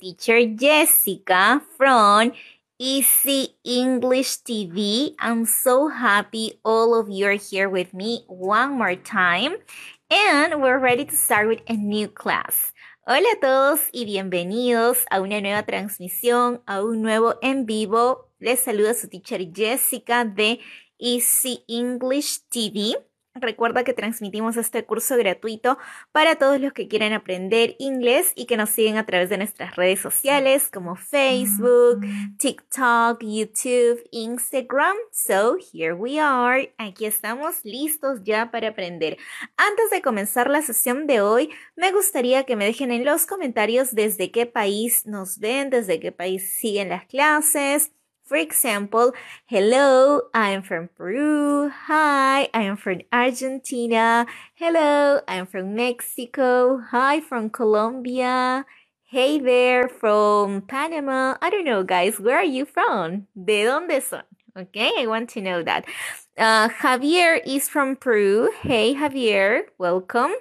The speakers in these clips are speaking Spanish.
teacher Jessica from Easy English TV. I'm so happy all of you are here with me one more time. And we're ready to start with a new class. Hola a todos y bienvenidos a una nueva transmisión, a un nuevo en vivo. Les saluda su teacher Jessica de Easy English TV. Recuerda que transmitimos este curso gratuito para todos los que quieren aprender inglés y que nos siguen a través de nuestras redes sociales como Facebook, mm. TikTok, YouTube, Instagram. So here we are. Aquí estamos listos ya para aprender. Antes de comenzar la sesión de hoy, me gustaría que me dejen en los comentarios desde qué país nos ven, desde qué país siguen las clases For example, hello, I'm from Peru. Hi, I'm from Argentina. Hello, I'm from Mexico. Hi, from Colombia. Hey there, from Panama. I don't know, guys, where are you from? ¿De dónde son? Okay, I want to know that. Uh, Javier is from Peru. Hey, Javier, welcome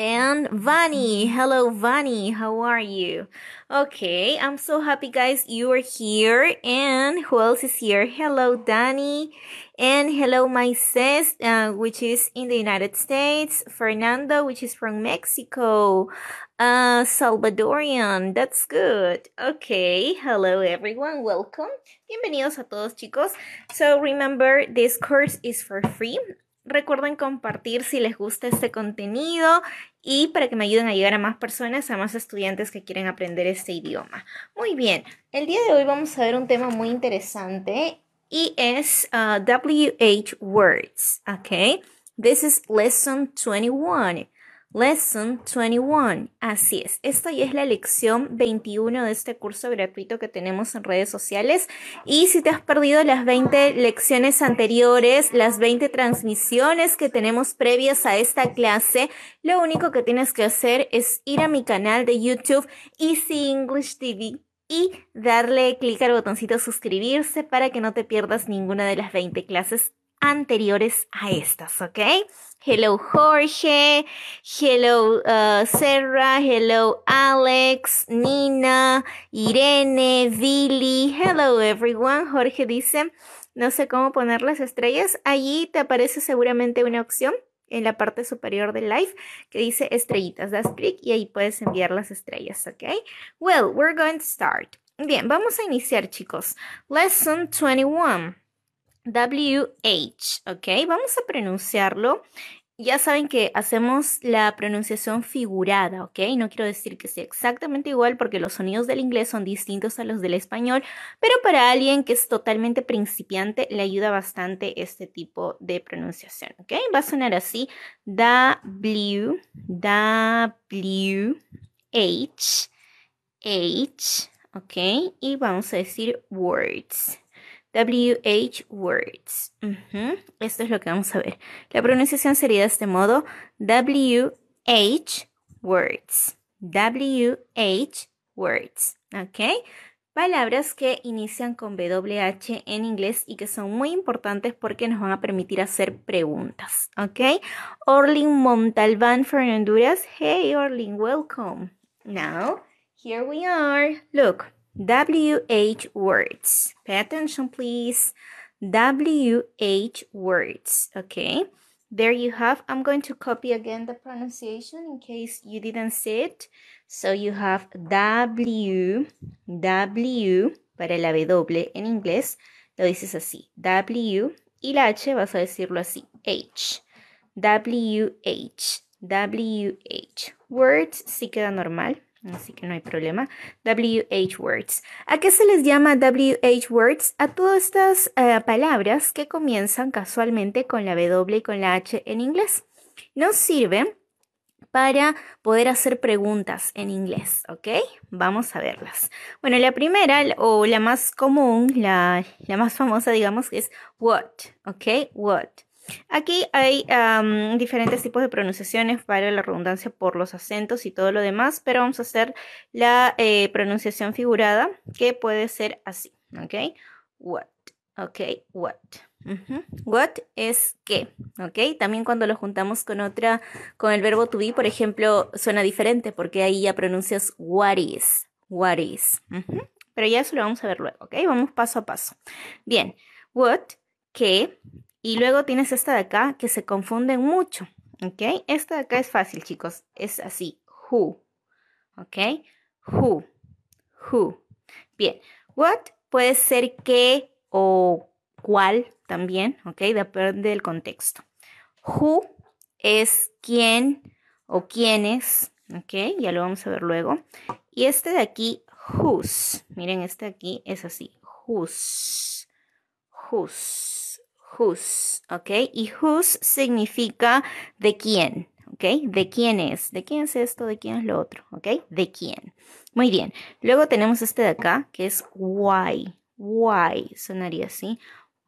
and Vani. Hello, Vani. How are you? Okay, I'm so happy, guys. You are here. And who else is here? Hello, Danny. And hello, my sis, uh, which is in the United States. Fernando, which is from Mexico. Uh, Salvadorian. That's good. Okay, hello, everyone. Welcome. Bienvenidos a todos, chicos. So remember, this course is for free. Recuerden compartir si les gusta este contenido y para que me ayuden a llegar a más personas, a más estudiantes que quieren aprender este idioma. Muy bien, el día de hoy vamos a ver un tema muy interesante y es WH ah, words, ¿ok? This is lesson 21. Lesson 21. Así es. Esta ya es la lección 21 de este curso gratuito que tenemos en redes sociales. Y si te has perdido las 20 lecciones anteriores, las 20 transmisiones que tenemos previas a esta clase, lo único que tienes que hacer es ir a mi canal de YouTube Easy English TV y darle clic al botoncito suscribirse para que no te pierdas ninguna de las 20 clases anteriores a estas, ¿ok? Hello Jorge, hello uh, Serra, hello Alex, Nina, Irene, Billy, hello everyone. Jorge dice, no sé cómo poner las estrellas. Allí te aparece seguramente una opción en la parte superior del live que dice estrellitas. Das clic y ahí puedes enviar las estrellas, ¿ok? Well, we're going to start. Bien, vamos a iniciar chicos. Lesson 21. WH, ¿ok? Vamos a pronunciarlo. Ya saben que hacemos la pronunciación figurada, ¿ok? No quiero decir que sea exactamente igual porque los sonidos del inglés son distintos a los del español, pero para alguien que es totalmente principiante le ayuda bastante este tipo de pronunciación, ¿ok? Va a sonar así, W, W, H, H, ¿ok? Y vamos a decir words. WH words. Esto es lo que vamos a ver. La pronunciación sería de este modo: WH words. WH words. ¿Ok? Palabras que inician con WH en inglés y que son muy importantes porque nos van a permitir hacer preguntas. ¿Ok? Orlin Montalvan from Honduras. Hey, Orlin, welcome. Now, here we are. Look. WH words. Pay attention, please. WH words, okay? There you have. I'm going to copy again the pronunciation in case you didn't see it. So you have W, W, para la W en inglés, lo dices así. W y la H vas a decirlo así. H. W, W, H. Words sí queda normal. Así que no hay problema. WH words. ¿A qué se les llama WH words? A todas estas eh, palabras que comienzan casualmente con la W y con la H en inglés. Nos sirven para poder hacer preguntas en inglés, ¿ok? Vamos a verlas. Bueno, la primera o la más común, la, la más famosa, digamos, es what, ¿ok? What. Aquí hay diferentes tipos de pronunciaciones, para la redundancia por los acentos y todo lo demás, pero vamos a hacer la eh, pronunciación figurada que puede ser así, ¿ok? What, ok, what. What es qué, ¿ok? También cuando lo juntamos con otra, con el verbo to be, por ejemplo, suena diferente porque ahí ya pronuncias what is, what is. Pero ya eso lo vamos a ver luego, ¿ok? Vamos paso a paso. Bien, what, qué, y luego tienes esta de acá que se confunden mucho, ¿ok? Esta de acá es fácil, chicos. Es así, who, ¿ok? Who, who. Bien, what puede ser qué o cuál también, ¿ok? Depende del contexto. Who es quién o quiénes, ¿ok? Ya lo vamos a ver luego. Y este de aquí, whose. Miren, este de aquí es así, whose, whose. Who's, ¿ok? Y whose significa de quién, ¿ok? De quién es, de quién es esto, de quién es lo otro, ¿ok? De quién. Muy bien. Luego tenemos este de acá, que es why, why, sonaría así,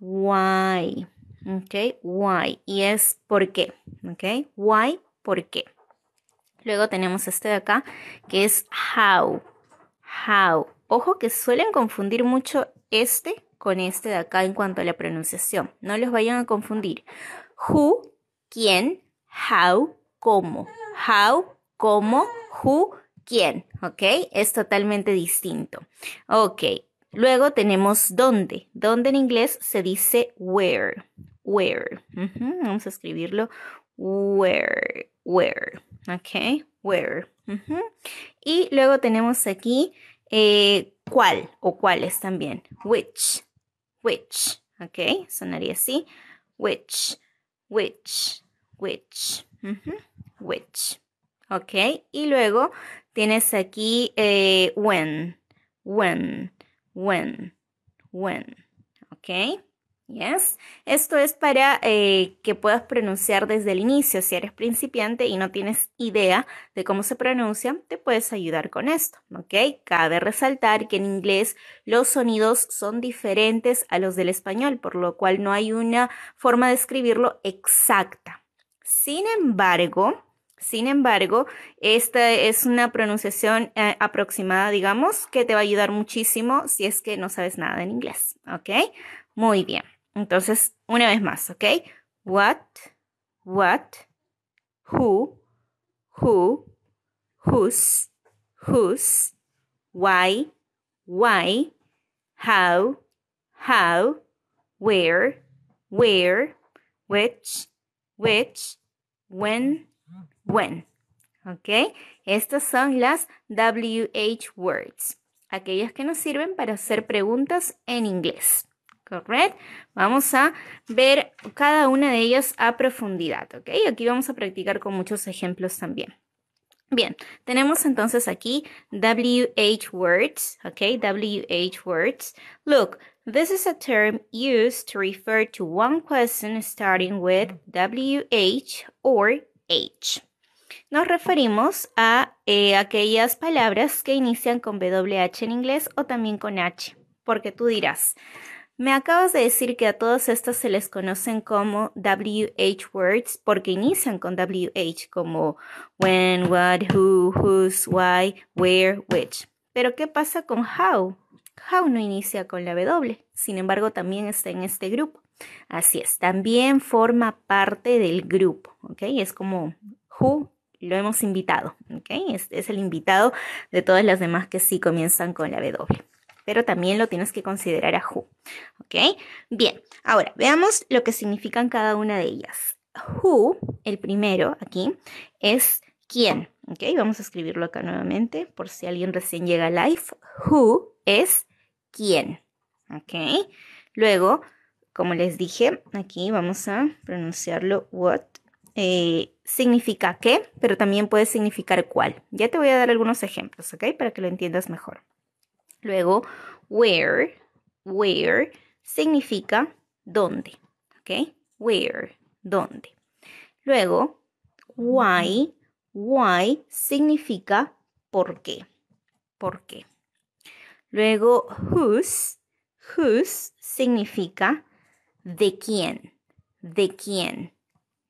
why, ¿ok? Why, y es por qué, ¿ok? Why, por qué. Luego tenemos este de acá, que es how, how. Ojo que suelen confundir mucho este con este de acá en cuanto a la pronunciación. No los vayan a confundir. Who, quién, how, cómo. How, cómo, who, quién. ¿Ok? Es totalmente distinto. Ok. Luego tenemos dónde. Dónde en inglés se dice where. Where. Vamos a escribirlo. Where. Where. Ok. Where. Y luego tenemos aquí eh, cuál o cuáles también. Which which, ¿ok? Sonaría así, which, which, which, which, ¿ok? Y luego tienes aquí eh, when, when, when, when, ¿ok? Yes. Esto es para eh, que puedas pronunciar desde el inicio. Si eres principiante y no tienes idea de cómo se pronuncia, te puedes ayudar con esto. ¿ok? Cabe resaltar que en inglés los sonidos son diferentes a los del español, por lo cual no hay una forma de escribirlo exacta. Sin embargo, sin embargo, esta es una pronunciación eh, aproximada, digamos, que te va a ayudar muchísimo si es que no sabes nada en inglés. ¿Ok? Muy bien. Entonces, una vez más, ¿ok? What, what, who, who, whose, whose, why, why, how, how, where, where, which, which, when, when. ¿Ok? Estas son las WH words, aquellas que nos sirven para hacer preguntas en inglés. Correct. Vamos a ver cada una de ellas a profundidad, ¿ok? Aquí vamos a practicar con muchos ejemplos también. Bien, tenemos entonces aquí WH words, ¿ok? WH words. Look, this is a term used to refer to one question starting with WH or H. Nos referimos a eh, aquellas palabras que inician con WH en inglés o también con H, porque tú dirás, me acabas de decir que a todos estos se les conocen como WH words porque inician con WH como when, what, who, whose, why, where, which. Pero ¿qué pasa con how? How no inicia con la W, sin embargo también está en este grupo. Así es, también forma parte del grupo, ¿ok? Es como who lo hemos invitado, ¿ok? es el invitado de todas las demás que sí comienzan con la W pero también lo tienes que considerar a who. ¿Ok? Bien, ahora veamos lo que significan cada una de ellas. Who, el primero aquí, es quién. ¿Ok? Vamos a escribirlo acá nuevamente por si alguien recién llega a live. Who es quién. ¿Ok? Luego, como les dije, aquí vamos a pronunciarlo what. Eh, significa qué, pero también puede significar cuál. Ya te voy a dar algunos ejemplos, ¿ok? Para que lo entiendas mejor. Luego, where, where significa dónde, ¿ok? Where, dónde. Luego, why, why significa por qué, por qué. Luego, whose, whose significa de quién, de quién.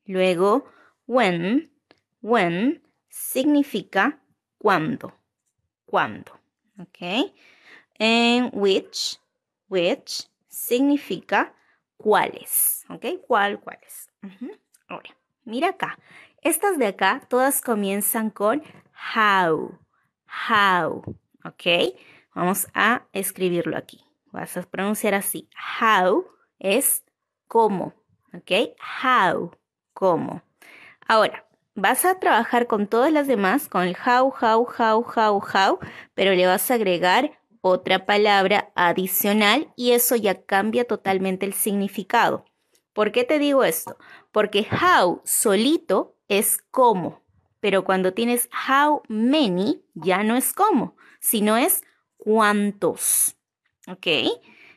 Luego, when, when significa cuándo, cuándo, ¿ok? en which, which significa cuáles, ¿ok? ¿Cuál, cuáles? Ahora, mira acá. Estas de acá todas comienzan con how, how, ¿ok? Vamos a escribirlo aquí. Vas a pronunciar así. How es cómo, ¿ok? How, cómo. Ahora, vas a trabajar con todas las demás, con el how, how, how, how, how, pero le vas a agregar otra palabra adicional y eso ya cambia totalmente el significado. ¿Por qué te digo esto? Porque how solito es como, pero cuando tienes how many ya no es como, sino es cuántos. ¿Ok?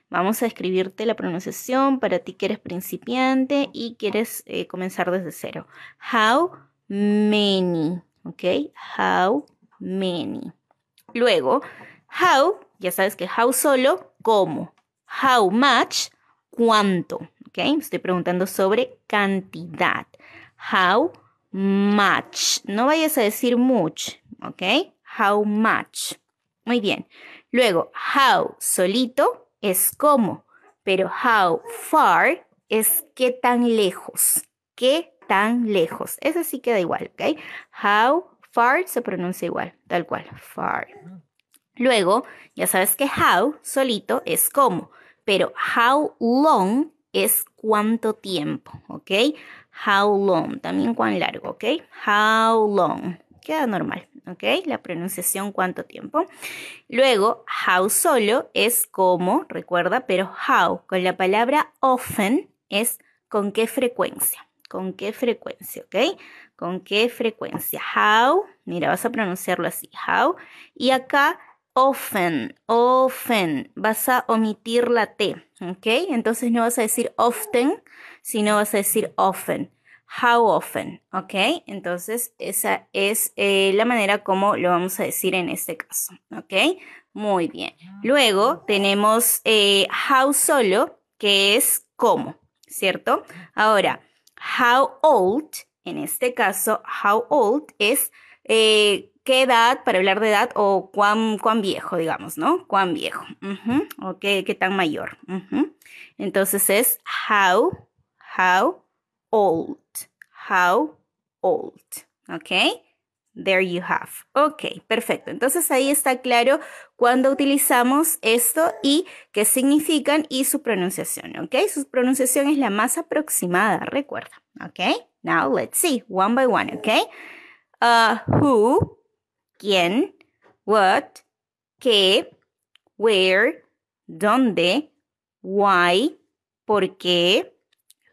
Vamos a escribirte la pronunciación para ti que eres principiante y quieres eh, comenzar desde cero. How many. ¿Ok? How many. Luego, how ya sabes que how solo, cómo. How much, cuánto. ¿Ok? Estoy preguntando sobre cantidad. How much. No vayas a decir much. ¿Ok? How much. Muy bien. Luego, how solito es cómo, pero how far es qué tan lejos. ¿Qué tan lejos? eso sí queda igual, ¿ok? How far se pronuncia igual, tal cual, far. Luego, ya sabes que how solito es cómo, pero how long es cuánto tiempo, ¿ok? How long, también cuán largo, ¿ok? How long, queda normal, ¿ok? La pronunciación cuánto tiempo. Luego, how solo es cómo, recuerda, pero how con la palabra often es con qué frecuencia, con qué frecuencia, ¿ok? Con qué frecuencia. How, mira, vas a pronunciarlo así, how. Y acá often, often. Vas a omitir la T, ¿ok? Entonces no vas a decir often, sino vas a decir often. How often, ¿ok? Entonces esa es eh, la manera como lo vamos a decir en este caso, ¿ok? Muy bien. Luego tenemos eh, how solo, que es cómo, ¿cierto? Ahora, how old, en este caso, how old es... Eh, qué edad, para hablar de edad, o cuán, cuán viejo, digamos, ¿no? Cuán viejo, o qué, tan mayor. Entonces es how, how old, how old, ¿ok? There you have. Ok, perfecto. Entonces ahí está claro cuándo utilizamos esto y qué significan y su pronunciación, ¿ok? Su pronunciación es la más aproximada, recuerda, ¿ok? Now let's see, one by one, ¿ok? Uh, who, quién, what, qué, where, dónde, why, por qué,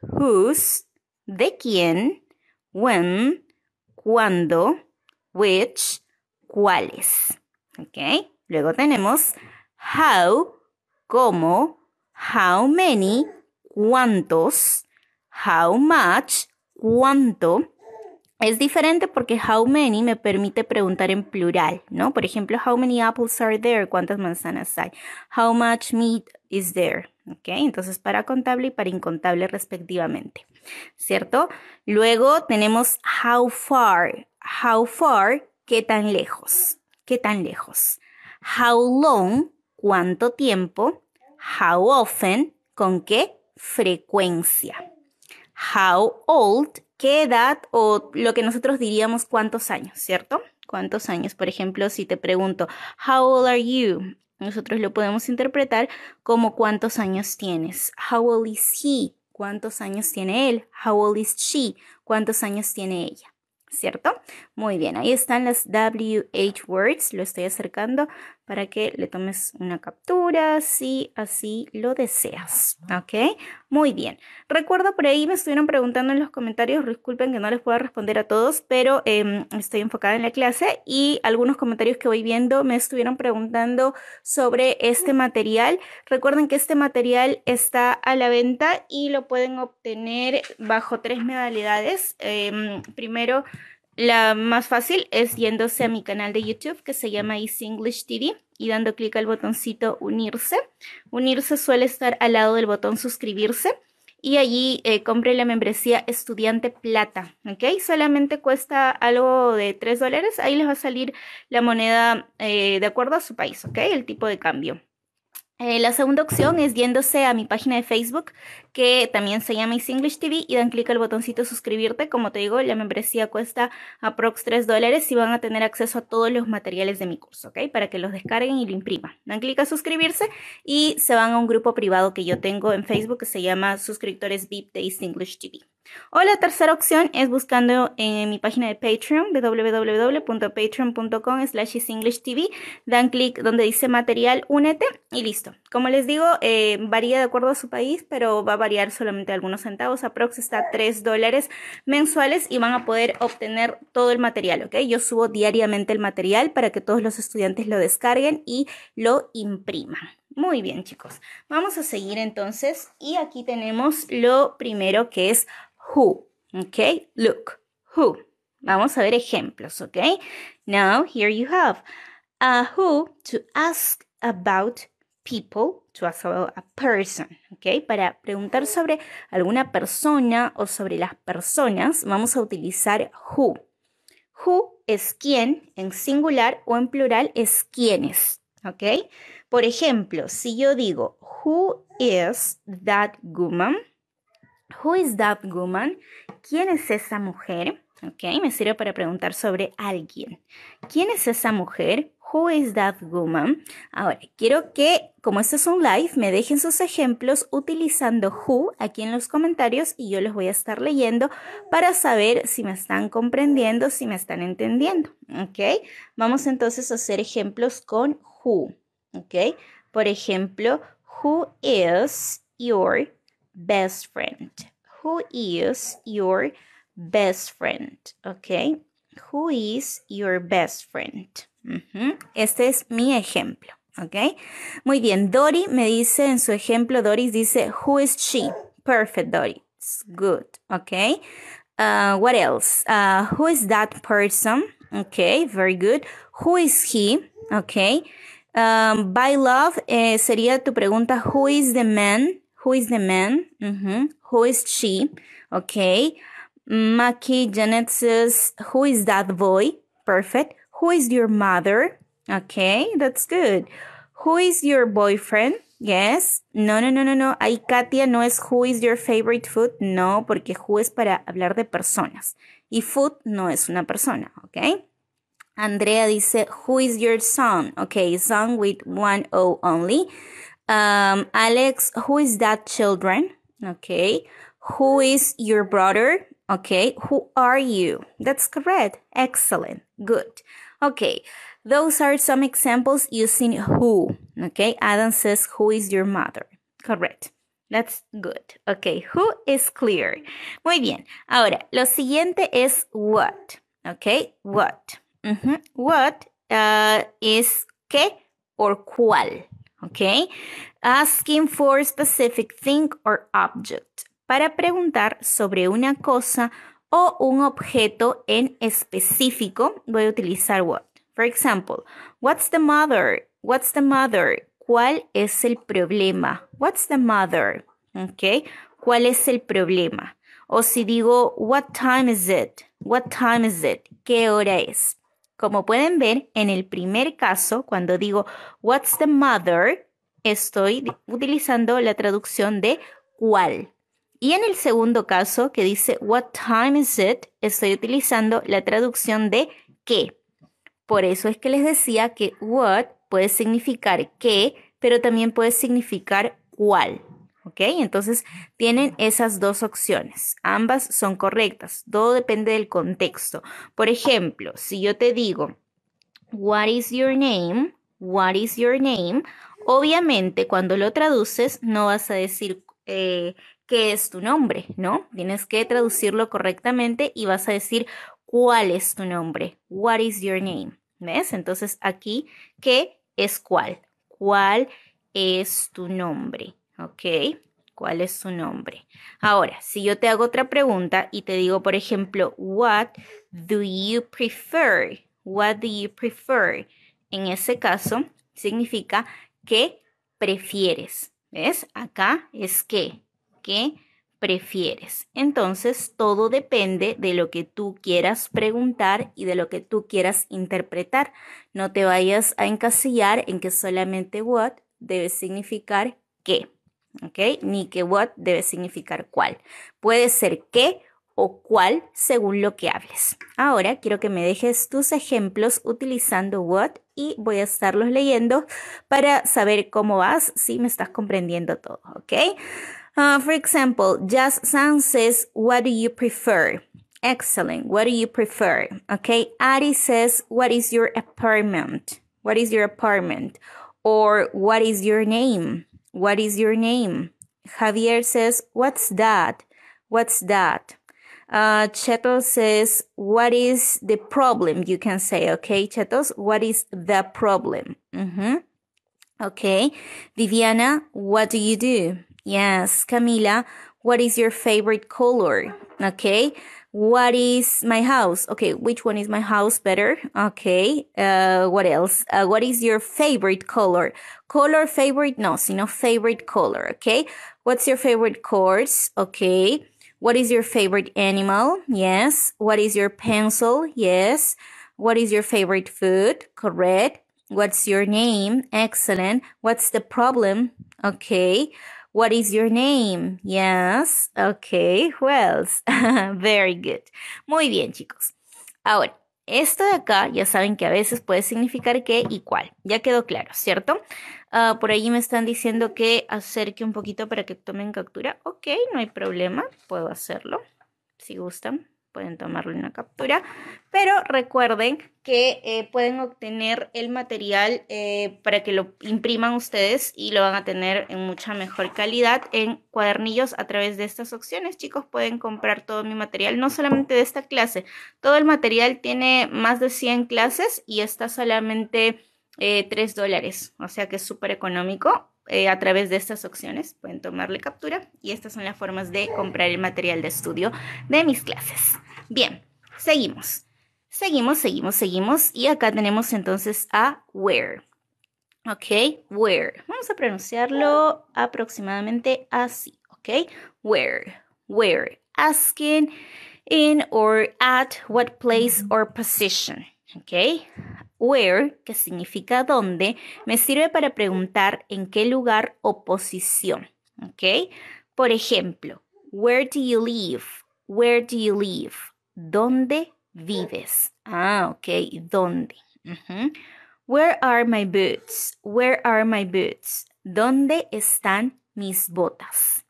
whose, de quién, when, cuándo, which, cuáles. Okay. Luego tenemos how, cómo, how many, cuántos, how much, cuánto, es diferente porque how many me permite preguntar en plural, ¿no? Por ejemplo, how many apples are there? ¿Cuántas manzanas hay? How much meat is there? ¿Ok? Entonces, para contable y para incontable respectivamente, ¿cierto? Luego tenemos how far. How far, ¿qué tan lejos? ¿Qué tan lejos? How long, ¿cuánto tiempo? How often, ¿con qué frecuencia? How old, qué edad o lo que nosotros diríamos cuántos años, ¿cierto? ¿Cuántos años? Por ejemplo, si te pregunto, How old are you? Nosotros lo podemos interpretar como cuántos años tienes. How old is he? ¿Cuántos años tiene él? How old is she? ¿Cuántos años tiene ella? ¿Cierto? Muy bien, ahí están las WH words. Lo estoy acercando para que le tomes una captura si así lo deseas. ¿Ok? Muy bien. Recuerdo por ahí me estuvieron preguntando en los comentarios, disculpen que no les pueda responder a todos, pero em, estoy enfocada en la clase y algunos comentarios que voy viendo me estuvieron preguntando sobre este material. Recuerden que este material está a la venta y lo pueden obtener bajo tres modalidades. Em, primero, la más fácil es yéndose a mi canal de YouTube que se llama Easy English TV y dando clic al botoncito unirse. Unirse suele estar al lado del botón suscribirse y allí eh, compre la membresía estudiante plata, ¿ok? Solamente cuesta algo de 3 dólares, ahí les va a salir la moneda eh, de acuerdo a su país, ¿ok? El tipo de cambio. Eh, la segunda opción es yéndose a mi página de Facebook que también se llama East English TV y dan clic al botoncito suscribirte. Como te digo, la membresía cuesta aprox 3 dólares y van a tener acceso a todos los materiales de mi curso, ¿ok? Para que los descarguen y lo impriman. Dan clic a suscribirse y se van a un grupo privado que yo tengo en Facebook que se llama Suscriptores VIP de East English TV. O la tercera opción es buscando en mi página de Patreon, www.patreon.com slash TV. Dan clic donde dice material, únete y listo. Como les digo, eh, varía de acuerdo a su país, pero va a variar solamente algunos centavos, aprox está tres 3 dólares mensuales y van a poder obtener todo el material, ¿ok? Yo subo diariamente el material para que todos los estudiantes lo descarguen y lo impriman. Muy bien, chicos. Vamos a seguir entonces y aquí tenemos lo primero que es who, ¿ok? Look, who. Vamos a ver ejemplos, ¿ok? Now, here you have a who to ask about people to a person, Para preguntar sobre alguna persona o sobre las personas, vamos a utilizar who. Who es quién, en singular o en plural es quiénes, ¿ok? Por ejemplo, si yo digo, who is that woman? Who is that woman? ¿Quién es esa mujer? ¿Ok? me sirve para preguntar sobre alguien. ¿Quién es esa mujer? Who is that woman? Ahora, quiero que, como este es un live, me dejen sus ejemplos utilizando who aquí en los comentarios y yo los voy a estar leyendo para saber si me están comprendiendo, si me están entendiendo. ¿Ok? Vamos entonces a hacer ejemplos con who. ¿Ok? Por ejemplo, who is your best friend? Who is your best friend, ¿ok? Who is your best friend? Este es mi ejemplo, ¿ok? Muy bien, Dori me dice en su ejemplo, Doris dice, who is she? Perfect, Dori. good, ¿ok? Uh, what else? Uh, who is that person? Ok, very good. Who is he? Ok. Um, by love eh, sería tu pregunta, who is the man? Who is the man? Who is she? Okay. Maki Janet says, Who is that boy? Perfect. Who is your mother? Okay, that's good. Who is your boyfriend? Yes. No, no, no, no, no. Ay, Katia no es who is your favorite food. No, porque who es para hablar de personas. Y food no es una persona, okay? Andrea dice, who is your son? Okay, son with one O only. Um, Alex, who is that children? Okay. Who is your brother? Okay, who are you? That's correct. Excellent. Good. Okay, those are some examples using who. Okay, Adam says, Who is your mother? Correct. That's good. Okay, who is clear? Muy bien. Ahora, lo siguiente es what. Okay, what. Uh What uh, is qué or cuál. Okay, asking for a specific thing or object. para preguntar sobre una cosa o un objeto en específico, voy a utilizar what. For example, what's the mother? What's the mother? ¿Cuál es el problema? What's the mother? Okay. ¿Cuál es el problema? O si digo, what time is it? What time is it? ¿Qué hora es? Como pueden ver, en el primer caso, cuando digo, what's the mother? Estoy utilizando la traducción de cuál. Y en el segundo caso, que dice What time is it? Estoy utilizando la traducción de qué. Por eso es que les decía que what puede significar qué, pero también puede significar cuál. ¿Ok? Entonces tienen esas dos opciones. Ambas son correctas. Todo depende del contexto. Por ejemplo, si yo te digo, What is your name? What is your name? Obviamente, cuando lo traduces, no vas a decir eh, qué es tu nombre, ¿no? Tienes que traducirlo correctamente y vas a decir cuál es tu nombre. What is your name? ¿Ves? Entonces aquí, ¿qué es cuál? ¿Cuál es tu nombre? ¿Ok? ¿Cuál es su nombre? Ahora, si yo te hago otra pregunta y te digo, por ejemplo, what do you prefer? What do you prefer? En ese caso, significa que prefieres. ¿Ves? Acá es que ¿Qué prefieres. Entonces, todo depende de lo que tú quieras preguntar y de lo que tú quieras interpretar. No te vayas a encasillar en que solamente what debe significar qué, ¿ok? Ni que what debe significar cuál. Puede ser qué o cuál según lo que hables. Ahora quiero que me dejes tus ejemplos utilizando what y voy a estarlos leyendo para saber cómo vas, si me estás comprendiendo todo, ¿ok? Uh, for example, just San says, what do you prefer? Excellent. What do you prefer? Okay. Ari says, what is your apartment? What is your apartment? Or what is your name? What is your name? Javier says, what's that? What's that? Uh, says, what is the problem? You can say, okay, Chetos, what is the problem? Mm -hmm. Okay. Viviana, what do you do? Yes, Camila, what is your favorite color? Okay. What is my house? Okay, which one is my house better? Okay. Uh, what else? Uh, what is your favorite color? Color favorite? No, sino favorite color. Okay. What's your favorite course? Okay. What is your favorite animal? Yes. What is your pencil? Yes. What is your favorite food? Correct. What's your name? Excellent. What's the problem? Okay. What is your name? Yes. Okay. well, Very good. Muy bien, chicos. Ahora, esto de acá ya saben que a veces puede significar que y cuál. Ya quedó claro, ¿cierto? Ah, por allí me están diciendo que acerque un poquito para que tomen captura. Ok, no hay problema. Puedo hacerlo si gustan pueden tomarle una captura, pero recuerden que eh, pueden obtener el material eh, para que lo impriman ustedes y lo van a tener en mucha mejor calidad en cuadernillos a través de estas opciones. Chicos, pueden comprar todo mi material, no solamente de esta clase, todo el material tiene más de 100 clases y está solamente... 3 eh, dólares, o sea que es súper económico eh, a través de estas opciones pueden tomarle captura y estas son las formas de comprar el material de estudio de mis clases. Bien, seguimos. Seguimos, seguimos, seguimos. Y acá tenemos entonces a where. Ok, where. Vamos a pronunciarlo aproximadamente así. Ok, where, where. Asking in or at what place or position. ¿ok? Where, que significa dónde, me sirve para preguntar en qué lugar o posición, ¿ok? Por ejemplo, where do you live? Where do you live? ¿Dónde vives? Ah, ok, ¿dónde? Where are my boots? Where are my boots? ¿Dónde están mis botas?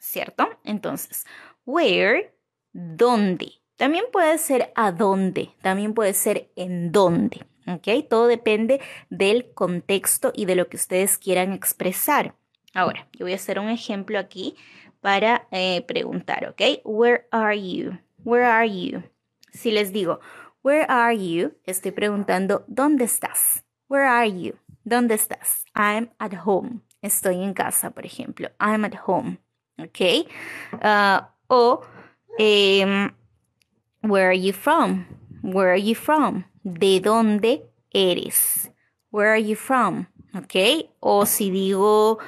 ¿Cierto? Entonces, where, ¿dónde? También puede ser a dónde, también puede ser en dónde. ¿ok? Todo depende del contexto y de lo que ustedes quieran expresar. Ahora, yo voy a hacer un ejemplo aquí para eh, preguntar, ¿ok? Where are you? Where are you? Si les digo, Where are you? Estoy preguntando, ¿dónde estás? Where are you? ¿Dónde estás? I'm at home. Estoy en casa, por ejemplo. I'm at home. ¿Ok? Ah, o... Em, Where are you from? Where are you from? ¿De dónde eres? Where are you from? ¿Ok? O si digo,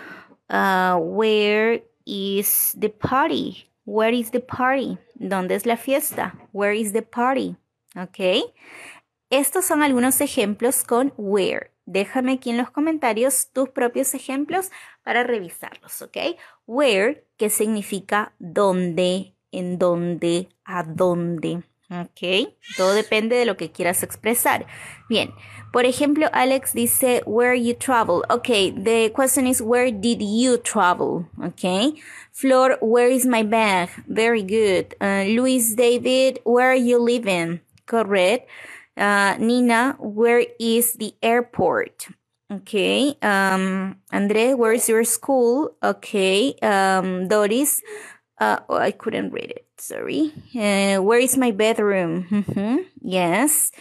uh, where is the party? Where is the party? ¿Dónde es la fiesta? Where is the party? ¿Ok? Estos son algunos ejemplos con where. Déjame aquí en los comentarios tus propios ejemplos para revisarlos, ¿ok? Where, que significa dónde en dónde, a dónde. ¿Ok? Todo depende de lo que quieras expresar. Bien, por ejemplo, Alex dice, where you travel. Ok, the question is, where did you travel? Ok. Flor, where is my bag? Very good. Uh, Luis David, where are you living? Correct. Uh, Nina, where is the airport? Ok. Um, Andre, where is your school? Okay. Um, Doris, Uh, oh, I couldn't read it. Sorry. Uh, where is my bedroom? Mm-hmm. Yes.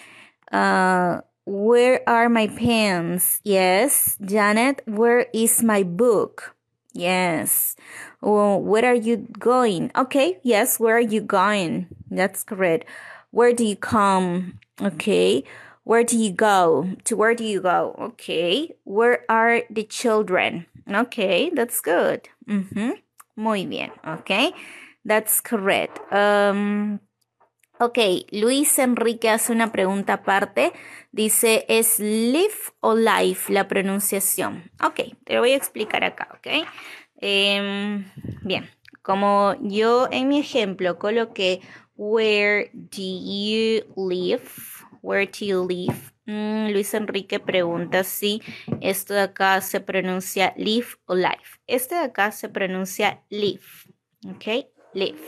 Uh, where are my pants? Yes. Janet, where is my book? Yes. Well, where are you going? Okay. Yes. Where are you going? That's correct. Where do you come? Okay. Where do you go? To where do you go? Okay. Where are the children? Okay. That's good. Mm-hmm. Muy bien, ok. That's correct. Um, ok, Luis Enrique hace una pregunta aparte. Dice, ¿es live o life la pronunciación? Ok, te lo voy a explicar acá, ok. Em, bien, como yo en mi ejemplo coloqué, where do you live? Where do you live? Mm, Luis Enrique pregunta si esto de acá se pronuncia live o life. Este de acá se pronuncia live. ¿Ok? Live.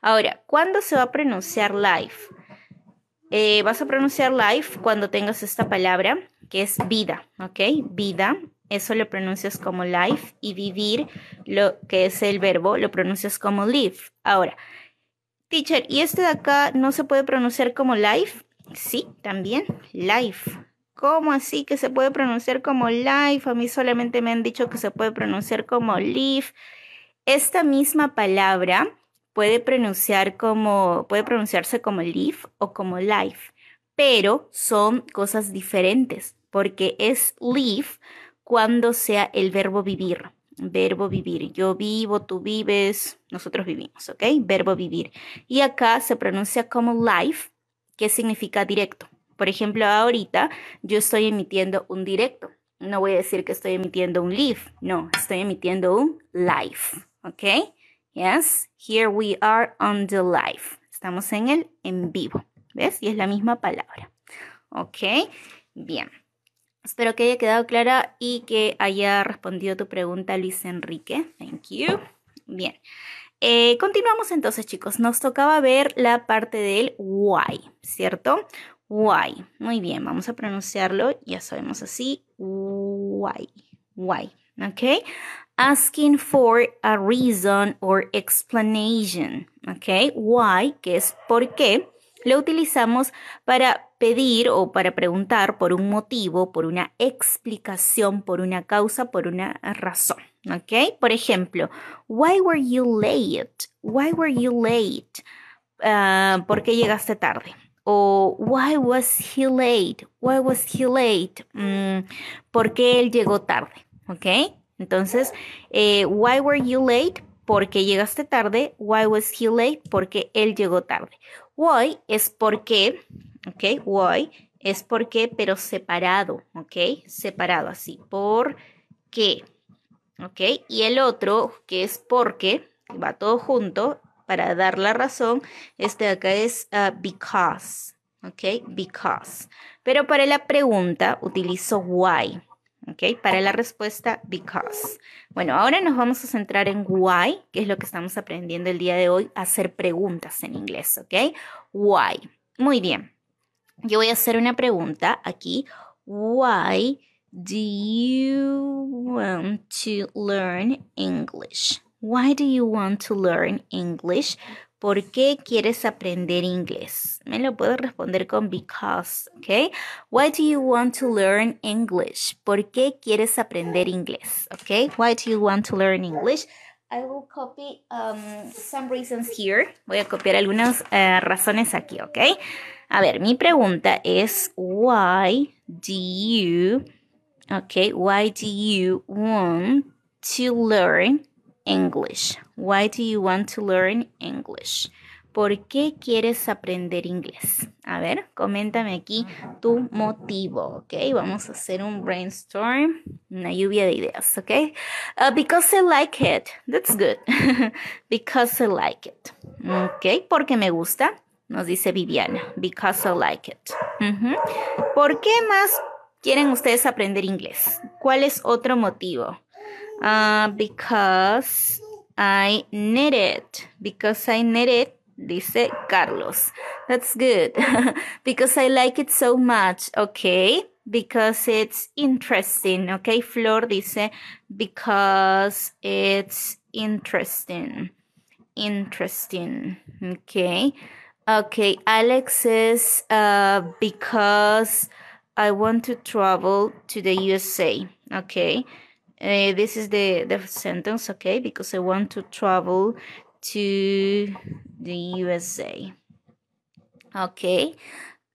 Ahora, ¿cuándo se va a pronunciar life? Eh, vas a pronunciar life cuando tengas esta palabra que es vida. ¿Ok? Vida. Eso lo pronuncias como life y vivir, lo que es el verbo, lo pronuncias como live. Ahora, teacher, ¿y este de acá no se puede pronunciar como life? Sí, también. Life. ¿Cómo así que se puede pronunciar como life? A mí solamente me han dicho que se puede pronunciar como live. Esta misma palabra puede, pronunciar como, puede pronunciarse como live o como life, pero son cosas diferentes porque es live cuando sea el verbo vivir. Verbo vivir. Yo vivo, tú vives, nosotros vivimos, ¿ok? Verbo vivir. Y acá se pronuncia como life ¿Qué significa directo? Por ejemplo, ahorita yo estoy emitiendo un directo. No voy a decir que estoy emitiendo un live. No, estoy emitiendo un live. ¿Ok? Yes, here we are on the live. Estamos en el en vivo. ¿Ves? Y es la misma palabra. ¿Ok? Bien. Espero que haya quedado clara y que haya respondido tu pregunta, Luis Enrique. Thank you. Bien. Eh, continuamos entonces, chicos. Nos tocaba ver la parte del why, ¿cierto? Why. Muy bien, vamos a pronunciarlo. Ya sabemos así. Why. Why. ¿Ok? Asking for a reason or explanation. ¿Ok? Why, que es por qué. Lo utilizamos para pedir o para preguntar por un motivo, por una explicación, por una causa, por una razón. ¿Ok? Por ejemplo, why were you late? Why were you late? Uh, ¿Por qué llegaste tarde? O why was he late? Why was he late? Mm, ¿Por qué él llegó tarde? ¿Ok? Entonces, eh, why were you late? ¿Por qué llegaste tarde. Why was he late? ¿Por qué él llegó tarde. Why es porque, ¿ok? Why es porque, pero separado, ¿ok? Separado así. ¿Por qué? Y el otro, que es porque, va todo junto, para dar la razón, este de acá es ah, because, ¿ok? Because. Pero para la pregunta utilizo why, Para la respuesta, because. Bueno, ahora nos vamos a centrar en why, que es lo que estamos aprendiendo el día de hoy, hacer preguntas en inglés, Why. Muy bien. Yo voy a hacer una pregunta aquí. Why Do you want to learn English? Why do you want to learn English? ¿Por qué quieres aprender inglés? Me lo puedo responder con because, ¿ok? Why do you want to learn English? ¿Por qué quieres aprender inglés? ¿Okay? Why do you want to learn English? I will copy um, some reasons here. Voy a copiar algunas eh, razones aquí, ¿ok? A ver, mi pregunta es, why do you Okay, why do you want to learn English? Why do you want to learn English? ¿Por qué quieres aprender inglés? A ver, coméntame aquí tu motivo, ¿ok? Vamos a hacer un brainstorm, una lluvia de ideas, ¿ok? Uh, because I like it. That's good. because I like it. ¿Ok? Porque me gusta, nos dice Viviana. Because I like it. ¿Por qué más quieren ustedes aprender inglés? ¿Cuál es otro motivo? Ah, because I need it. Because I need it, dice Carlos. That's good. because I like it so much. Okay. Because it's interesting. Okay. Flor dice because it's interesting. Interesting. Okay. Okay. Alex says, ah, because. I want to travel to the USA. Okay. Uh, this is the, the sentence, okay? Because I want to travel to the USA. Okay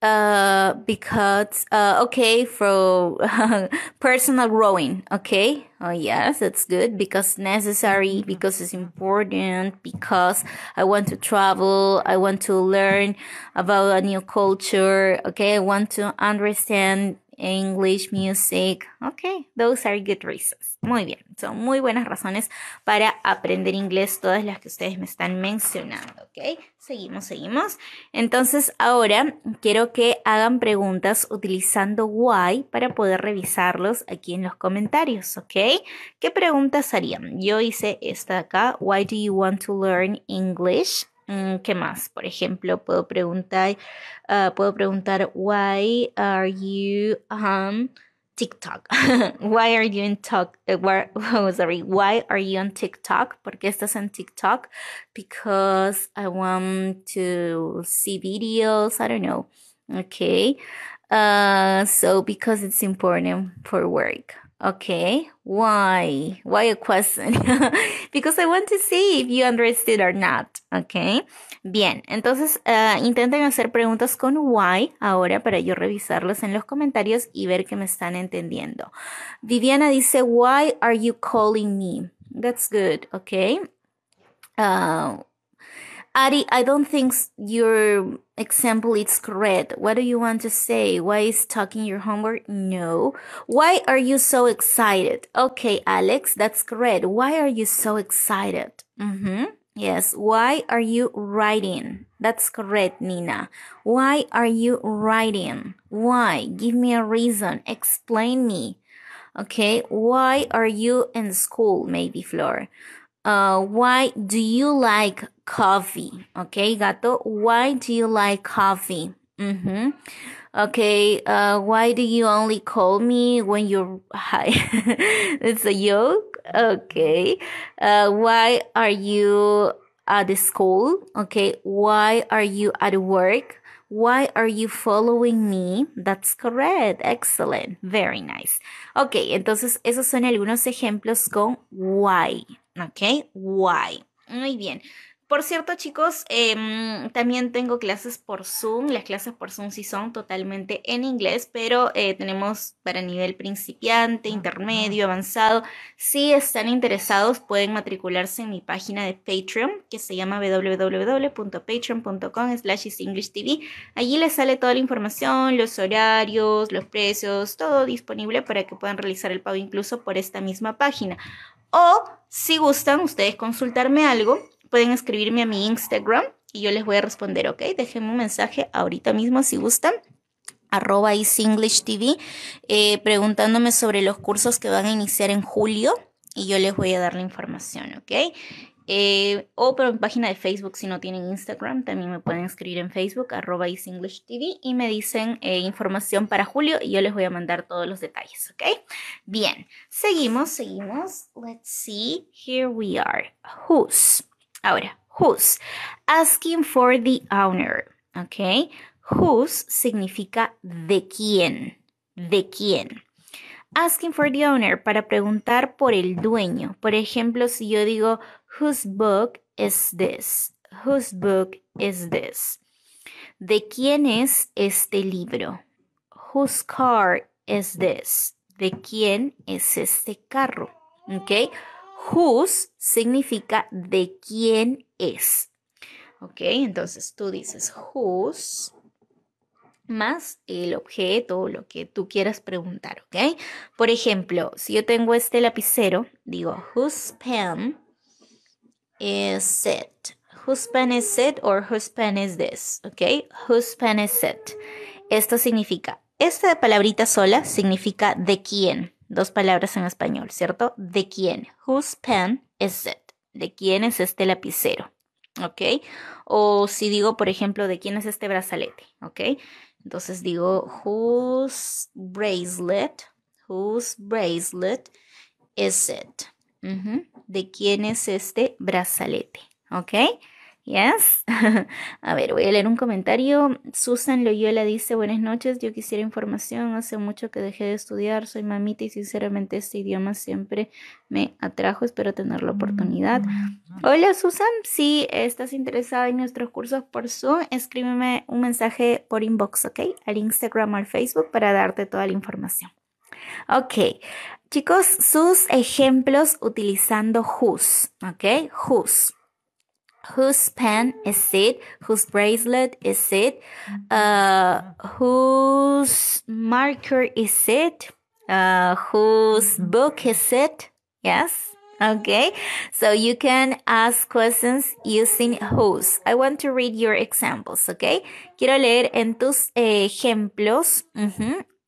uh because uh okay for personal growing okay oh yes that's good because necessary because it's important because i want to travel i want to learn about a new culture okay i want to understand English music. Ok, those are good reasons. Muy bien, son muy buenas razones para aprender inglés todas las que ustedes me están mencionando. Ok, seguimos, seguimos. Entonces ahora quiero que hagan preguntas utilizando why para poder revisarlos aquí en los comentarios. Ok, ¿qué preguntas harían? Yo hice esta acá. Why do you want to learn English? Mm, ¿Qué más? Por ejemplo, puedo preguntar, ah, puedo preguntar, why are you on TikTok? why are you in talk? Eh, oh, sorry, why are you on TikTok? ¿Por qué estás en TikTok? Because I want to see videos. I don't know. Okay. Ah, so because it's important for work. Okay, why? Why a question? Because I want to see if you understood or not. Okay, bien. Entonces eh, intenten hacer preguntas con why ahora para yo revisarlas en los comentarios y ver que me están entendiendo. Viviana dice, Why are you calling me? That's good. Okay. Ah, Adi, I don't think your example is correct. What do you want to say? Why is talking your homework? No. Why are you so excited? Okay, Alex, that's correct. Why are you so excited? Mm-hmm. Yes. Why are you writing? That's correct, Nina. Why are you writing? Why? Give me a reason. Explain me. Okay. Why are you in school? Maybe, Floor uh, why do you like coffee? Okay, gato, why do you like coffee? Mm-hmm. Okay, uh, why do you only call me when you're high? it's a joke. Okay. Uh, why are you at the school? Okay. Why are you at work? Why are you following me? That's correct. Excellent. Very nice. Ok, entonces esos son algunos ejemplos con why. ¿ok? Why. Muy bien. Por cierto, chicos, em, también tengo clases por Zoom. Las clases por Zoom sí son totalmente en inglés, pero eh, tenemos para nivel principiante, ah, intermedio, avanzado. Si están interesados, pueden matricularse en mi página de Patreon, que se llama www.patreon.com slash TV. Allí les sale toda la información, los horarios, los precios, todo disponible para que puedan realizar el pago incluso por esta misma página. O si gustan ustedes consultarme algo, pueden escribirme a mi Instagram y yo les voy a responder, ¿ok? Déjenme un mensaje ahorita mismo si gustan arroba English TV, eh, preguntándome sobre los cursos que van a iniciar en julio y yo les voy a dar la información, ¿ok? Eh, o por mi página de Facebook, si no tienen Instagram, también me pueden escribir en Facebook, arroba y me dicen eh, información para julio y yo les voy a mandar todos los detalles, ¿ok? Bien, seguimos, seguimos. Let's see, here we are. Who's? Ahora, who's? Asking for the owner, ¿ok? Who's significa de quién, de quién asking for the owner para preguntar por el dueño. Por ejemplo, si yo digo, Whose book is this? Whose book is this? ¿De quién es este libro? Whose car is this? ¿De quién es este carro? ¿Ok? Whose significa de quién es. ¿Ok? Entonces tú dices whose más el objeto o lo que tú quieras preguntar, ¿ok? Por ejemplo, si yo tengo este lapicero, digo whose pen is it? Whose pen is it or whose pen is this? ¿Ok? Whose pen is it? Esto significa, esta palabrita sola significa de quién. Dos palabras en español, ¿cierto? De quién. Whose pen is it? ¿De quién es este lapicero? ¿Ok? O si digo, por ejemplo, de quién es este brazalete, ¿ok? Entonces digo, whose bracelet, whose bracelet is it? ¿De quién es este brazalete? ¿Ok? Yes. a ver, voy a leer un comentario. Susan Loyola dice, buenas noches, yo quisiera información, hace mucho que dejé de estudiar, soy mamita y sinceramente este idioma siempre me atrajo, espero tener la oportunidad. Mm. Hola Susan, si estás interesada en nuestros cursos por Zoom, escríbeme un mensaje por inbox, ¿ok? Al Instagram o al Facebook para darte toda la información. Ok, Chicos, sus ejemplos utilizando whose, ¿ok? Whose. Whose pen is it? Whose bracelet is it? Uh, whose marker is it? Uh, whose book is it? Yes. Okay, so you can ask questions using whose. I want to read your examples, okay? Quiero leer en tus ejemplos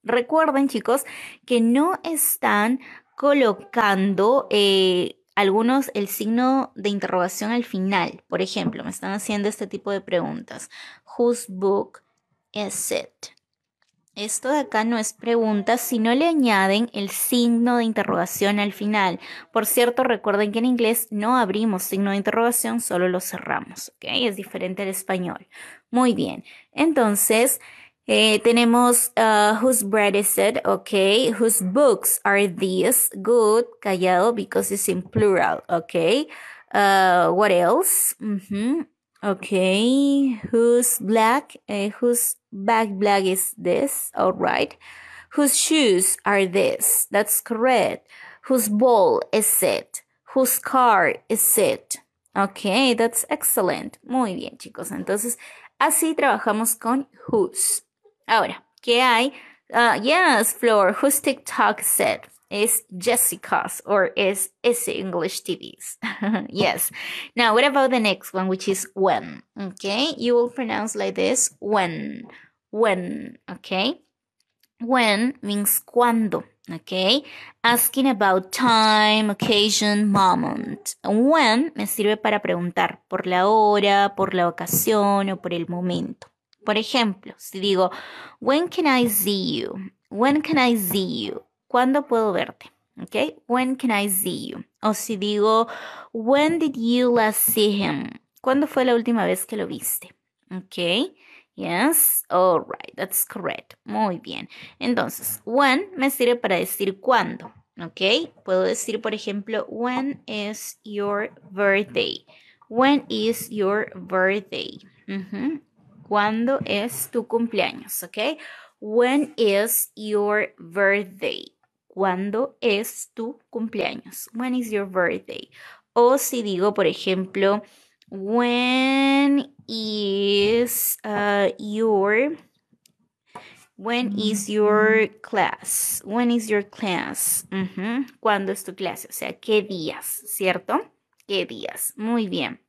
Recuerden chicos que no están colocando eh, algunos el signo de interrogación al final. Por ejemplo, me están haciendo este tipo de preguntas. Whose book is it? Esto de acá no es pregunta, sino le añaden el signo de interrogación al final. Por cierto, recuerden que en inglés no abrimos signo de interrogación, solo lo cerramos, ¿ok? Es diferente al español. Muy bien, entonces Eh, tenemos uh, whose bread is it? Okay. Whose books are these? Good. Callado because it's in plural. Okay. Uh, what else? Mm -hmm. Okay. Whose black? Uh, whose bag black is this? All right. Whose shoes are these? That's correct. Whose ball is it? Whose car is it? Okay, that's excellent. Muy bien, chicos. Entonces, así trabajamos con whose. Ahora, ¿qué hay? Ah, yes, Flor, whose TikTok said is Jessica's or is is English TV's? yes. Now, what about the next one, which is when? Okay, you will pronounce like this: when, when. Okay, when means cuando. Okay, asking about time, occasion, moment. When me sirve para preguntar por la hora, por la ocasión o por el momento. Por ejemplo, si digo, when can I see you? When can I see you? ¿Cuándo puedo verte? ¿Ok? When can I see you? O si digo, when did you last see him? ¿Cuándo fue la última vez que lo viste? ¿Ok? Yes, all right, that's correct. Muy bien. Entonces, when me sirve para decir cuándo. ¿Ok? Puedo decir, por ejemplo, when is your birthday? When is your birthday? ¿Cuándo es tu cumpleaños? ¿Ok? When is your birthday? ¿Cuándo es tu cumpleaños? When is your birthday? O si digo, por ejemplo, when is uh, your When is mm-hmm. your class? When is your class? Mm-hmm. ¿Cuándo es tu clase? O sea, ¿qué días? ¿Cierto? ¿Qué días? Muy bien.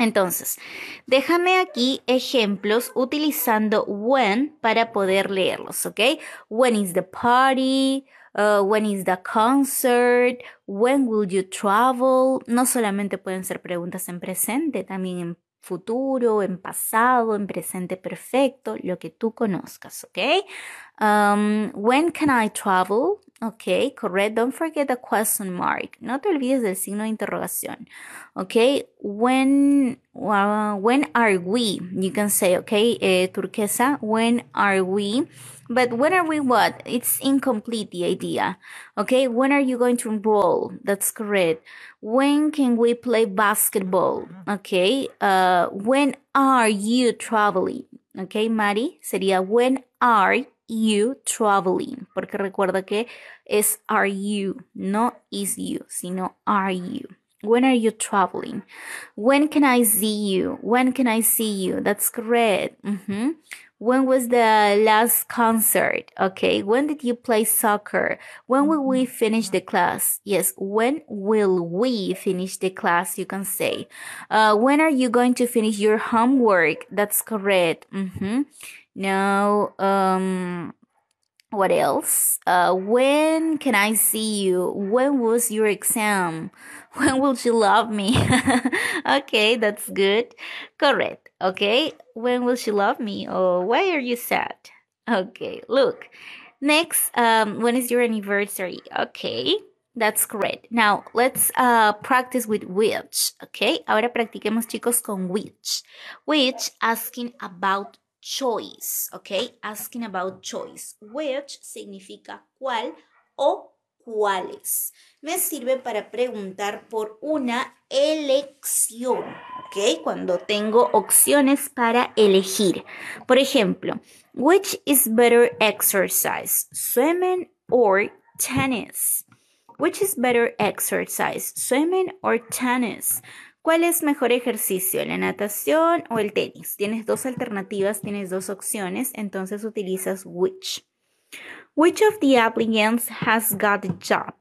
Entonces, déjame aquí ejemplos utilizando when para poder leerlos, ¿ok? When is the party? Uh, when is the concert? When will you travel? No solamente pueden ser preguntas en presente, también en futuro, en pasado, en presente perfecto, lo que tú conozcas, ¿ok? Um, when can I travel? Ok, correct. Don't forget the question mark. No te olvides del signo de interrogación. Ok, when, uh, when are we? You can say, ok, eh, turquesa, when are we? But when are we what? It's incomplete, the idea. Okay. When are you going to enroll? That's correct. When can we play basketball? Mm-hmm. Okay. Uh, when are you traveling? Okay, Mari, sería when are you traveling? Porque recuerda que es are you, no is you, sino are you. When are you traveling? When can I see you? When can I see you? That's correct. Mm -hmm. When was the last concert? Okay. When did you play soccer? When will we mm-hmm. finish the class? Yes. When will we finish the class? You can say. Uh, when are you going to finish your homework? That's correct. Mm-hmm. Now, um, what else? Uh, when can I see you? When was your exam? When will she love me? okay, that's good. Correct. Okay, when will she love me? Oh, why are you sad? Okay, look. Next, um, when is your anniversary? Okay, that's great. Now, let's uh, practice with which. Okay, ahora practiquemos chicos con which. Which asking about choice. Okay, asking about choice. Which significa cuál o cuáles. Me sirve para preguntar por una elección, ¿ok? Cuando tengo opciones para elegir. Por ejemplo, which is better exercise, swimming or tennis? Which is better exercise, swimming or tennis? ¿Cuál es mejor ejercicio, la natación o el tenis? Tienes dos alternativas, tienes dos opciones, entonces utilizas which. Which of the applicants has got the job?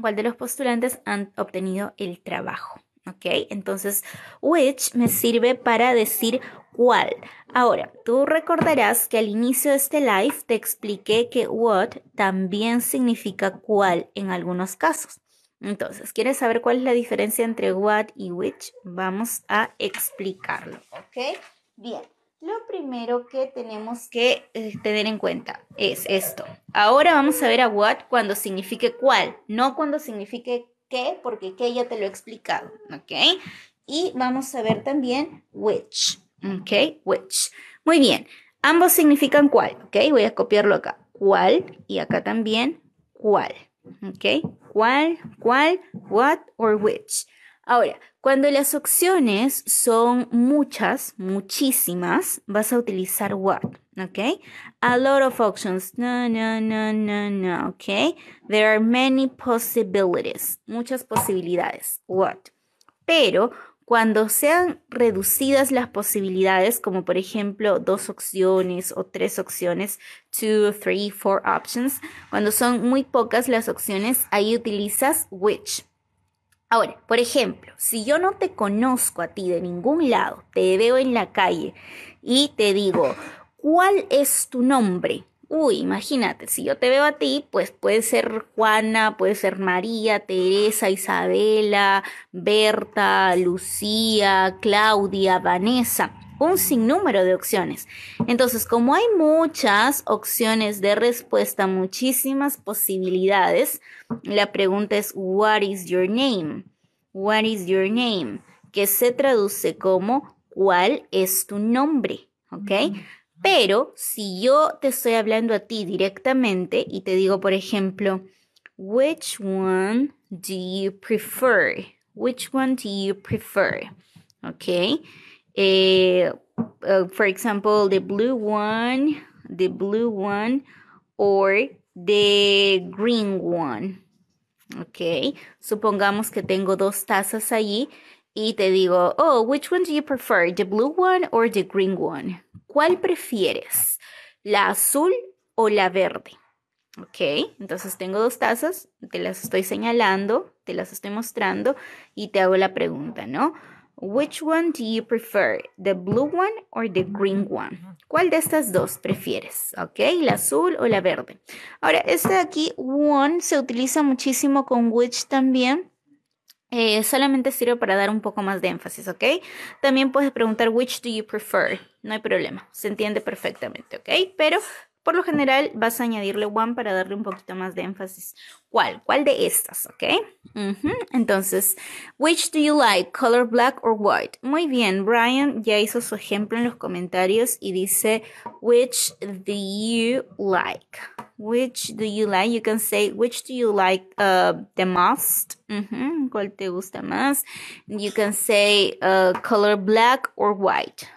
¿Cuál de los postulantes han obtenido el trabajo? ¿Ok? Entonces, which me sirve para decir cuál. Ahora, tú recordarás que al inicio de este live te expliqué que what también significa cuál en algunos casos. Entonces, ¿quieres saber cuál es la diferencia entre what y which? Vamos a explicarlo. ¿Ok? Bien. Lo primero que tenemos que eh, tener en cuenta es esto. Ahora vamos a ver a what cuando signifique cuál, no cuando signifique qué, porque qué ya te lo he explicado, ¿ok? Y vamos a ver también which, ¿ok? Which. Muy bien, ambos significan cuál, ¿ok? Voy a copiarlo acá. Cuál y acá también cuál, ¿ok? Cuál, cuál, what or which. Ahora, cuando las opciones son muchas, muchísimas, vas a utilizar what, ¿ok? A lot of options. No, no, no, no, no, ¿ok? There are many possibilities. Muchas posibilidades. What. Pero cuando sean reducidas las posibilidades, como por ejemplo dos opciones o tres opciones, two, three, four options, cuando son muy pocas las opciones, ahí utilizas which. Ahora, por ejemplo, si yo no te conozco a ti de ningún lado, te veo en la calle y te digo, ¿cuál es tu nombre? Uy, imagínate, si yo te veo a ti, pues puede ser Juana, puede ser María, Teresa, Isabela, Berta, Lucía, Claudia, Vanessa un sinnúmero de opciones. Entonces, como hay muchas opciones de respuesta, muchísimas posibilidades, la pregunta es, ¿What is your name? ¿What is your name? Que se traduce como, ¿cuál es tu nombre? ¿Ok? Pero si yo te estoy hablando a ti directamente y te digo, por ejemplo, which one do you prefer? Which one do you prefer? ¿Ok? Eh, uh, for example, the blue one, the blue one, or the green one. Ok, supongamos que tengo dos tazas allí y te digo, oh, which one do you prefer, the blue one or the green one? ¿Cuál prefieres, la azul o la verde? Ok, entonces tengo dos tazas, te las estoy señalando, te las estoy mostrando y te hago la pregunta, ¿no? Which one do you prefer? The blue one or the green one? ¿Cuál de estas dos prefieres? ¿Ok? ¿La azul o la verde? Ahora, este de aquí, one, se utiliza muchísimo con which también. Eh, solamente sirve para dar un poco más de énfasis, ¿ok? También puedes preguntar which do you prefer, no hay problema, se entiende perfectamente, ¿ok? Pero por lo general vas a añadirle one para darle un poquito más de énfasis. ¿Cuál? ¿Cuál de estas? ¿Ok? Entonces, which do you like? ¿Color black or white? Muy bien, Brian ya hizo su ejemplo en los comentarios y dice, which do you like? Which do you like? You can say, which do you like uh, the most? ¿Cuál te gusta más? You can say uh, color black or white.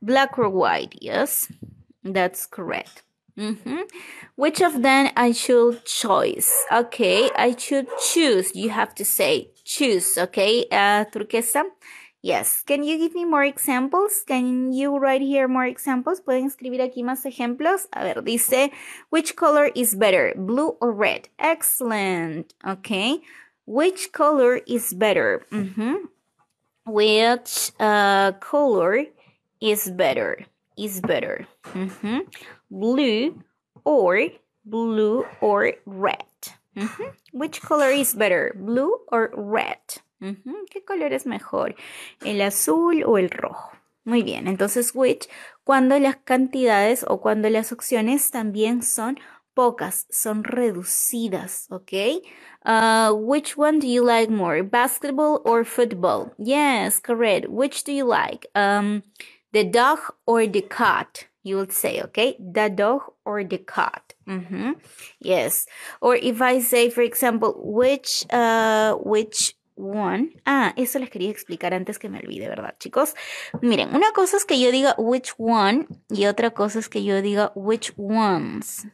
Black or white, yes. That's correct. Mm -hmm. Which of them I should choose? Okay, I should choose. You have to say choose. Okay, uh, turquesa. Yes. Can you give me more examples? Can you write here more examples? Pueden escribir aquí más ejemplos. A ver, dice, which color is better, blue or red? Excellent. Okay. Which color is better? Mm -hmm. Which uh, color is better? is better. Mm-hmm. Blue or blue or red. Mm-hmm. Which color is better, blue or red? Mm-hmm. ¿Qué color es mejor, el azul o el rojo? Muy bien, entonces which cuando las cantidades o cuando las opciones también son pocas, son reducidas, ¿ok? Uh, which one do you like more, basketball or football? Yes, correct. Which do you like? Um, The dog or the cat. You would say, okay, the dog or the cat. Mm-hmm. Yes. Or if I say, for example, which, uh, which one. Ah, eso les quería explicar antes que me olvide, ¿verdad, chicos? Miren, una cosa es que yo diga which one y otra cosa es que yo diga which ones.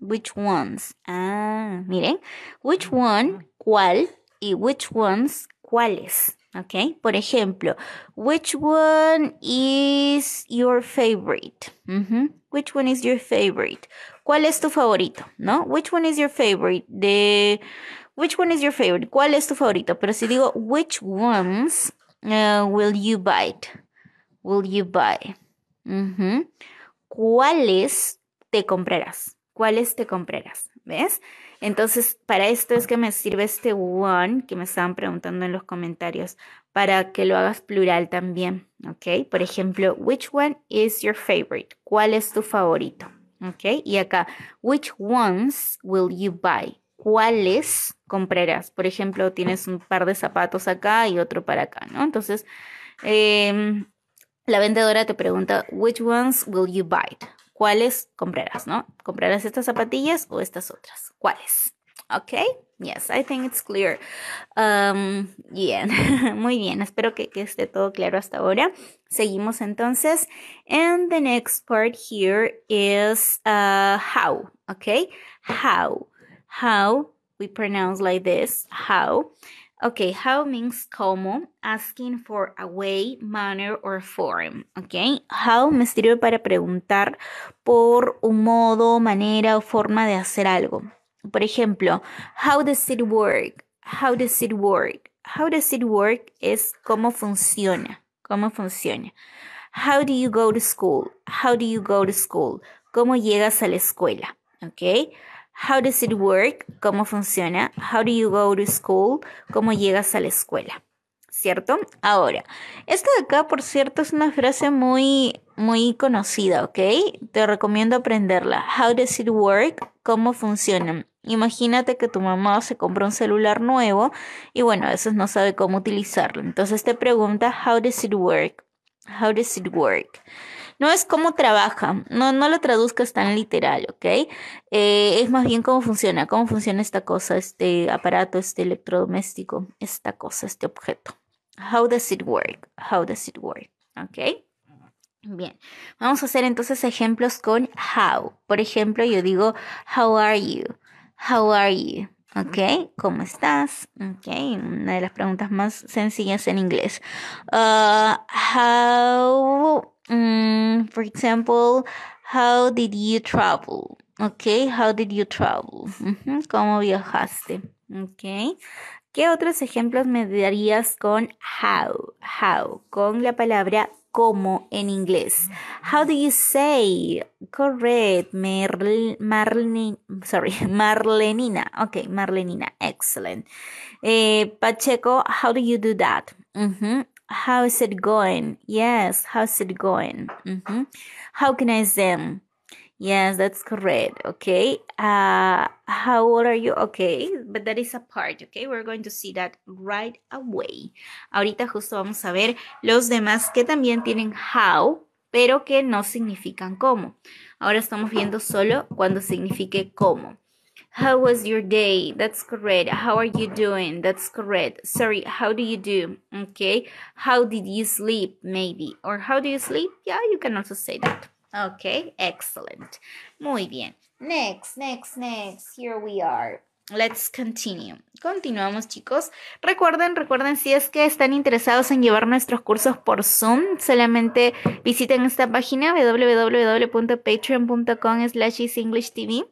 Which ones. Ah, miren. Which one, cuál y which ones, cuáles. Okay. Por ejemplo, which one is your favorite? Which one is your favorite? ¿Cuál es tu favorito? ¿No? Which one is your favorite? De which one is your favorite? ¿Cuál es tu favorito? Pero si digo which ones eh, will you buy? Will you buy? ¿Cuáles te comprarás? ¿Cuáles te comprarás? ¿Ves? Entonces, para esto es que me sirve este one que me estaban preguntando en los comentarios, para que lo hagas plural también, ¿ok? Por ejemplo, which one is your favorite? ¿Cuál es tu favorito? ¿Ok? Y acá, which ones will you buy? ¿Cuáles comprarás? Por ejemplo, tienes un par de zapatos acá y otro para acá, ¿no? Entonces, em, la vendedora te pregunta, which ones will you buy? cuáles comprarás, ¿no? ¿Comprarás estas zapatillas o estas otras? ¿Cuáles? ¿Ok? Yes, I think it's clear. Um, bien, muy bien, espero que, esté todo claro hasta ahora. Seguimos entonces. And the next part here is uh, how, ¿ok? How, how, we pronounce like this, how. Okay, how means como, asking for a way, manner or form. Okay, how me sirve para preguntar por un modo, manera o forma de hacer algo. Por ejemplo, how does it work? How does it work? How does it work es cómo funciona. ¿Cómo funciona? How do you go to school? How do you go to school? ¿Cómo llegas a la escuela? Okay. How does it work? ¿Cómo funciona? How do you go to school? ¿Cómo llegas a la escuela? ¿Cierto? Ahora, esta de acá, por cierto, es una frase muy, muy conocida, ¿ok? Te recomiendo aprenderla. How does it work? ¿Cómo funciona? Imagínate que tu mamá se compra un celular nuevo y bueno, a veces no sabe cómo utilizarlo. Entonces te pregunta, how does it work? How does it work? no es cómo trabaja, no, no lo traduzcas tan literal, ¿ok? Eh, es más bien cómo funciona, cómo funciona esta cosa, este aparato, este electrodoméstico, esta cosa, este objeto. How does it work? How does it work? ¿Ok? Bien, vamos a hacer entonces ejemplos con how. Por ejemplo, yo digo, how are you? How are you? ¿Ok? ¿Cómo estás? ¿Ok? Una de las preguntas más sencillas en inglés. Uh, how Mm, for example, how did you travel? Okay, how did you travel? ¿Cómo viajaste? Okay. ¿Qué otros ejemplos me darías con how? How, con la palabra como en inglés. How do you say? Correct. Marlene. sorry, Marlenina. Okay, Marlenina. Excellent. Eh, Pacheco, how do you do that? Uh how is it going? Yes, how's it going? Mm-hmm. How can I them? Yes, that's correct. Okay. Uh, how old are you? Okay, but that is a part. Okay, we're going to see that right away. Ahorita justo vamos a ver los demás que también tienen how, pero que no significan cómo. Ahora estamos viendo solo cuando signifique cómo. How was your day? That's correct. How are you doing? That's correct. Sorry, how do you do? Okay. How did you sleep? Maybe. Or how do you sleep? Yeah, you can also say that. Okay, excellent. Muy bien. Next, next, next. Here we are. Let's continue. Continuamos chicos. Recuerden, recuerden si es que están interesados en llevar nuestros cursos por Zoom, solamente visiten esta página www.patreon.com slash TV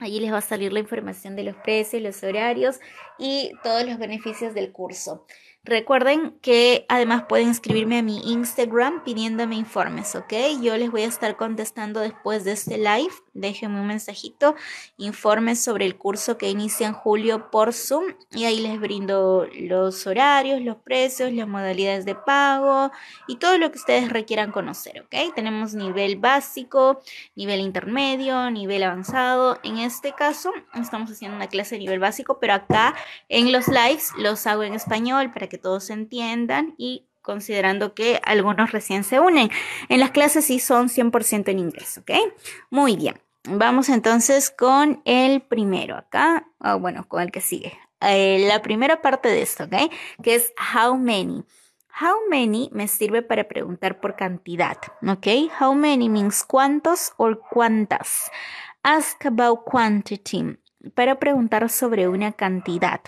Allí les va a salir la información de los precios, los horarios y todos los beneficios del curso. Recuerden que además pueden escribirme a mi Instagram pidiéndome informes, ¿ok? Yo les voy a estar contestando después de este live. Déjenme un mensajito, informes sobre el curso que inicia en julio por Zoom y ahí les brindo los horarios, los precios, las modalidades de pago y todo lo que ustedes requieran conocer, ¿ok? Tenemos nivel básico, nivel intermedio, nivel avanzado. En este caso estamos haciendo una clase de nivel básico, pero acá en los lives los hago en español para que todos se entiendan y considerando que algunos recién se unen. En las clases sí son 100% en inglés, ¿ok? Muy bien. Vamos entonces con el primero acá, ah, bueno, con el que sigue. Eh, la primera parte de esto, ¿ok? Que es how many. How many me sirve para preguntar por cantidad, ¿ok? How many means cuántos o cuántas. Ask about quantity para preguntar sobre una cantidad,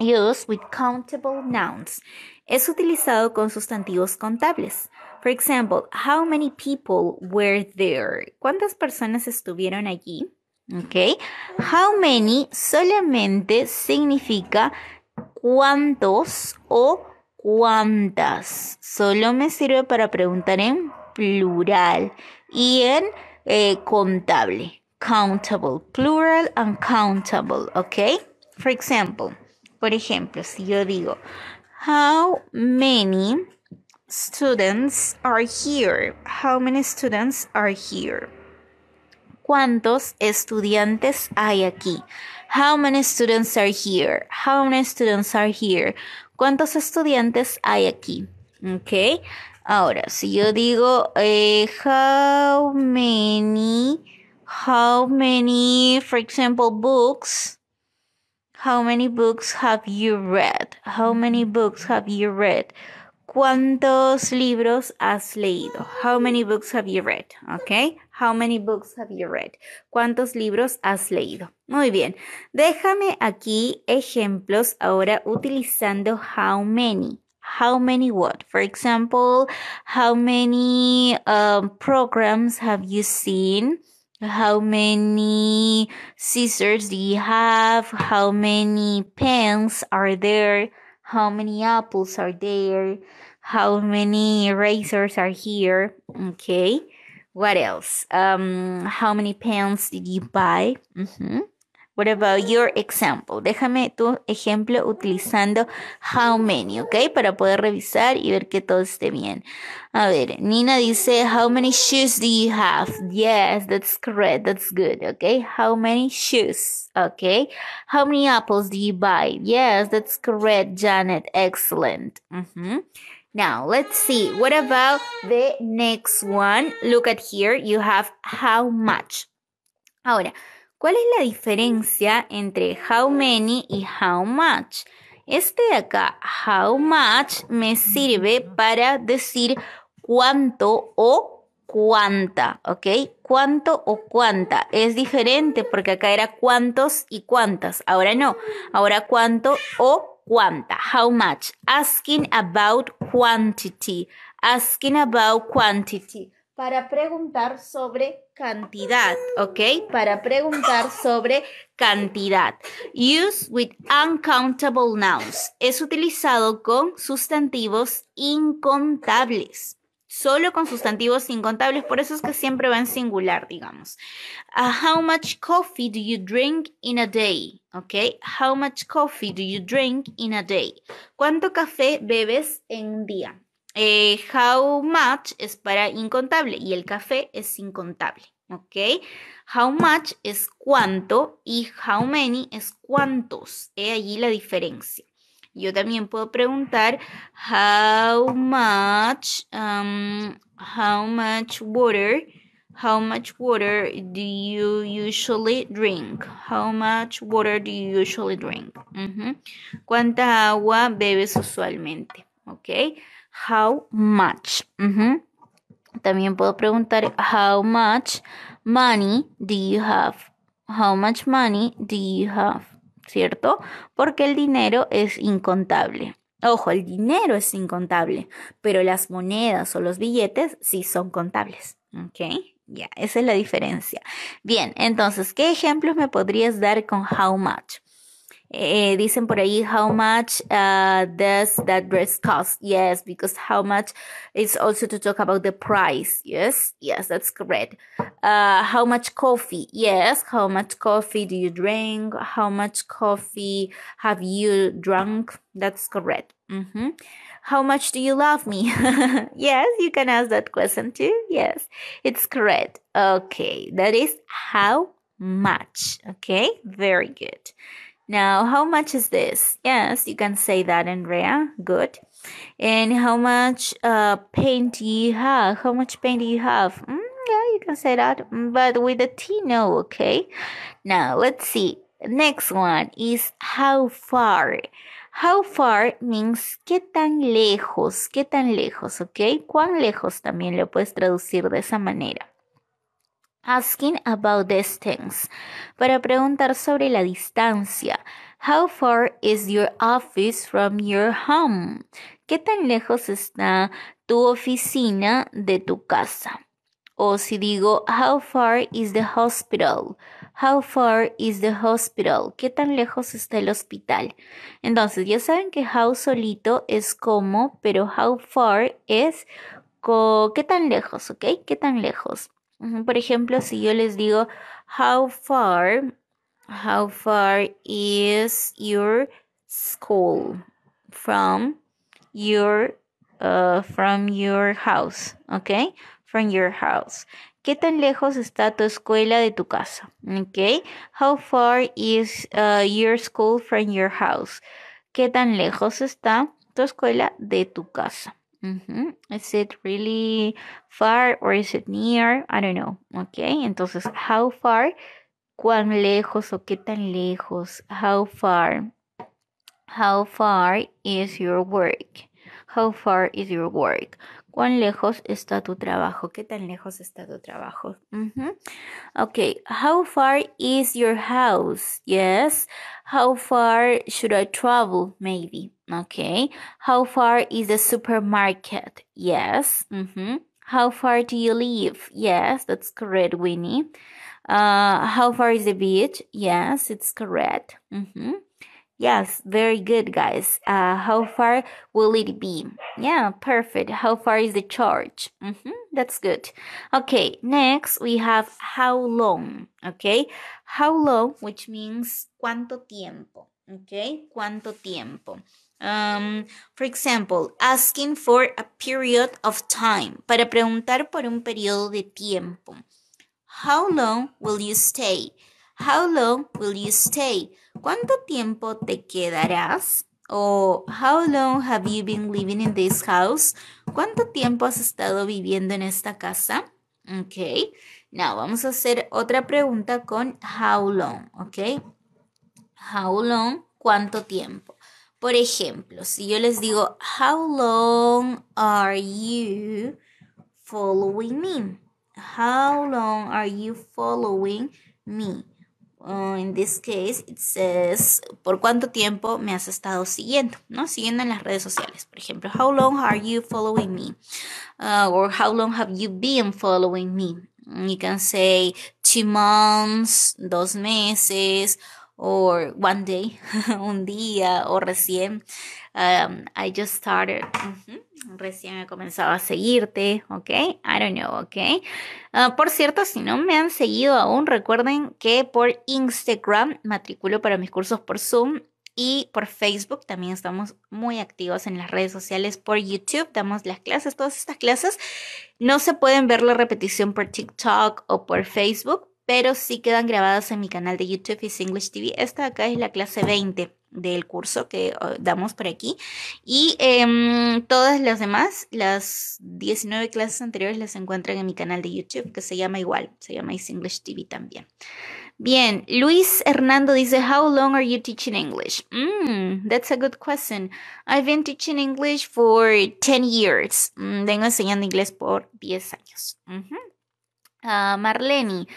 used with countable nouns. Es utilizado con sustantivos contables. For example, how many people were there? ¿Cuántas personas estuvieron allí? Okay. How many solamente significa cuántos o cuántas. Solo me sirve para preguntar en plural y en eh, contable. Countable, plural and countable, okay? For example, por ejemplo, si yo digo, how many students are here? How many students are here? ¿Cuántos estudiantes hay aquí? How many students are here? How many students are here? ¿Cuántos estudiantes hay aquí? Ok. Ahora, si yo digo, eh, how many, how many, for example, books How many books have you read? How many books have you read? ¿Cuántos libros has leído? How many books have you read? Okay. How many books have you read? ¿Cuántos libros has leído? Muy bien. Déjame aquí ejemplos ahora utilizando how many. How many what? For example, how many um, programs have you seen? how many scissors do you have, how many pens are there, how many apples are there, how many razors are here, okay? What else? Um, how many pens did you buy? Mm -hmm. What about your example? Déjame tu ejemplo utilizando how many, ¿ok? Para poder revisar y ver que todo esté bien. A ver, Nina dice, how many shoes do you have? Yes, that's correct, that's good, ¿ok? How many shoes? ¿Ok? How many apples do you buy? Yes, that's correct, Janet, excellent. Uh mm-hmm. -huh. Now, let's see. What about the next one? Look at here. You have how much. Ahora, ¿Cuál es la diferencia entre how many y how much? Este de acá, how much, me sirve para decir cuánto o cuánta, ¿ok? Cuánto o cuánta. Es diferente porque acá era cuántos y cuántas. Ahora no. Ahora cuánto o cuánta. How much. Asking about quantity. Asking about quantity. Para preguntar sobre cantidad, ¿ok? Para preguntar sobre cantidad. Use with uncountable nouns. Es utilizado con sustantivos incontables. Solo con sustantivos incontables, por eso es que siempre va en singular, digamos. Uh, how much coffee do you drink in a day? ¿Ok? How much coffee do you drink in a day? ¿Cuánto café bebes en un día? Eh, how much es para incontable y el café es incontable. ¿Ok? How much es cuánto y how many es cuántos. He allí la diferencia. Yo también puedo preguntar how much, um, how much water, how much water do you usually drink? How much water do you usually drink? ¿Cuánta agua bebes usualmente? ¿Ok? how much. También puedo preguntar how much money do you have? How much money do you have? ¿Cierto? Porque el dinero es incontable. Ojo, el dinero es incontable, pero las monedas o los billetes sí son contables. ¿Ok? Ya, esa es la diferencia. Bien, entonces, ¿qué ejemplos me podrías dar con how much? Eh, dicen por ahí, how much uh, does that dress cost? Yes, because how much is also to talk about the price. Yes, yes, that's correct. Uh, how much coffee? Yes, how much coffee do you drink? How much coffee have you drunk? That's correct. Mm-hmm. How much do you love me? yes, you can ask that question too. Yes, it's correct. Okay, that is how much. Okay, very good. Now, how much is this? Yes, you can say that, Andrea. Good. And how much uh, paint do you have? How much paint do you have? Mm, yeah, you can say that, mm, but with a T, no, okay? Now, let's see. Next one is how far. How far means qué tan lejos, qué tan lejos, okay? Cuán lejos también lo puedes traducir de esa manera. asking about these things. Para preguntar sobre la distancia. How far is your office from your home? ¿Qué tan lejos está tu oficina de tu casa? O si digo, how far is the hospital? How far is the hospital? ¿Qué tan lejos está el hospital? Entonces, ya saben que how solito es como, pero how far es ¿qué tan lejos? ¿Ok? ¿Qué tan lejos? Por ejemplo, si yo les digo, how far, how far is your school from your, uh, from your house, ¿ok? From your house. ¿Qué tan lejos está tu escuela de tu casa? Okay. How far is uh, your school from your house? ¿Qué tan lejos está tu escuela de tu casa? mm Is it really far or is it near? I don't know. Okay, entonces, how far? ¿Cuán lejos o qué tan lejos? How far? How far is your work? How far is your work? ¿Cuán lejos está tu trabajo? ¿Qué tan lejos está tu trabajo? Mhm. Okay, how far is your house? Yes. How far should I travel? Maybe. Okay. How far is the supermarket? Yes. Mm-hmm. How far do you live? Yes, that's correct, Winnie. Uh, how far is the beach? Yes, it's correct. Mm-hmm. Yes, very good, guys. Uh, how far will it be? Yeah, perfect. How far is the charge? Mm-hmm, that's good. Okay, next we have how long. Okay, how long, which means cuánto tiempo. Okay, cuánto tiempo. Um, for example, asking for a period of time. Para preguntar por un periodo de tiempo. How long will you stay? How long will you stay? ¿Cuánto tiempo te quedarás? O how long have you been living in this house? ¿Cuánto tiempo has estado viviendo en esta casa? Ok. Now, vamos a hacer otra pregunta con how long, ok? How long, ¿cuánto tiempo? Por ejemplo, si yo les digo, How long are you following me? How long are you following me? in oh, this case, it says, ¿por cuánto tiempo me has estado siguiendo? ¿No? Siguiendo en las redes sociales, por ejemplo. How long are you following me? Uh, or how long have you been following me? You can say, two months, dos meses, or one day, un día o recién. Um, I just started. Recién he comenzado a seguirte, ¿ok? I don't know, ¿ok? Ah, por cierto, si no me han seguido aún, recuerden que por Instagram matriculo para mis cursos por Zoom y por Facebook también estamos muy activos en las redes sociales. Por YouTube damos las clases, todas estas clases. No se pueden ver la repetición por TikTok o por Facebook, pero sí quedan grabadas en mi canal de YouTube Is English TV. Esta acá es la clase 20 del curso que oh, damos por aquí y em, todas las demás, las 19 clases anteriores las encuentran en mi canal de YouTube que se llama igual, se llama Is English TV también. Bien, Luis Hernando dice, How long are you teaching English? Mm, that's a good question. I've been teaching English for 10 years. Mm, vengo enseñando inglés por 10 años. Ah, Marleni,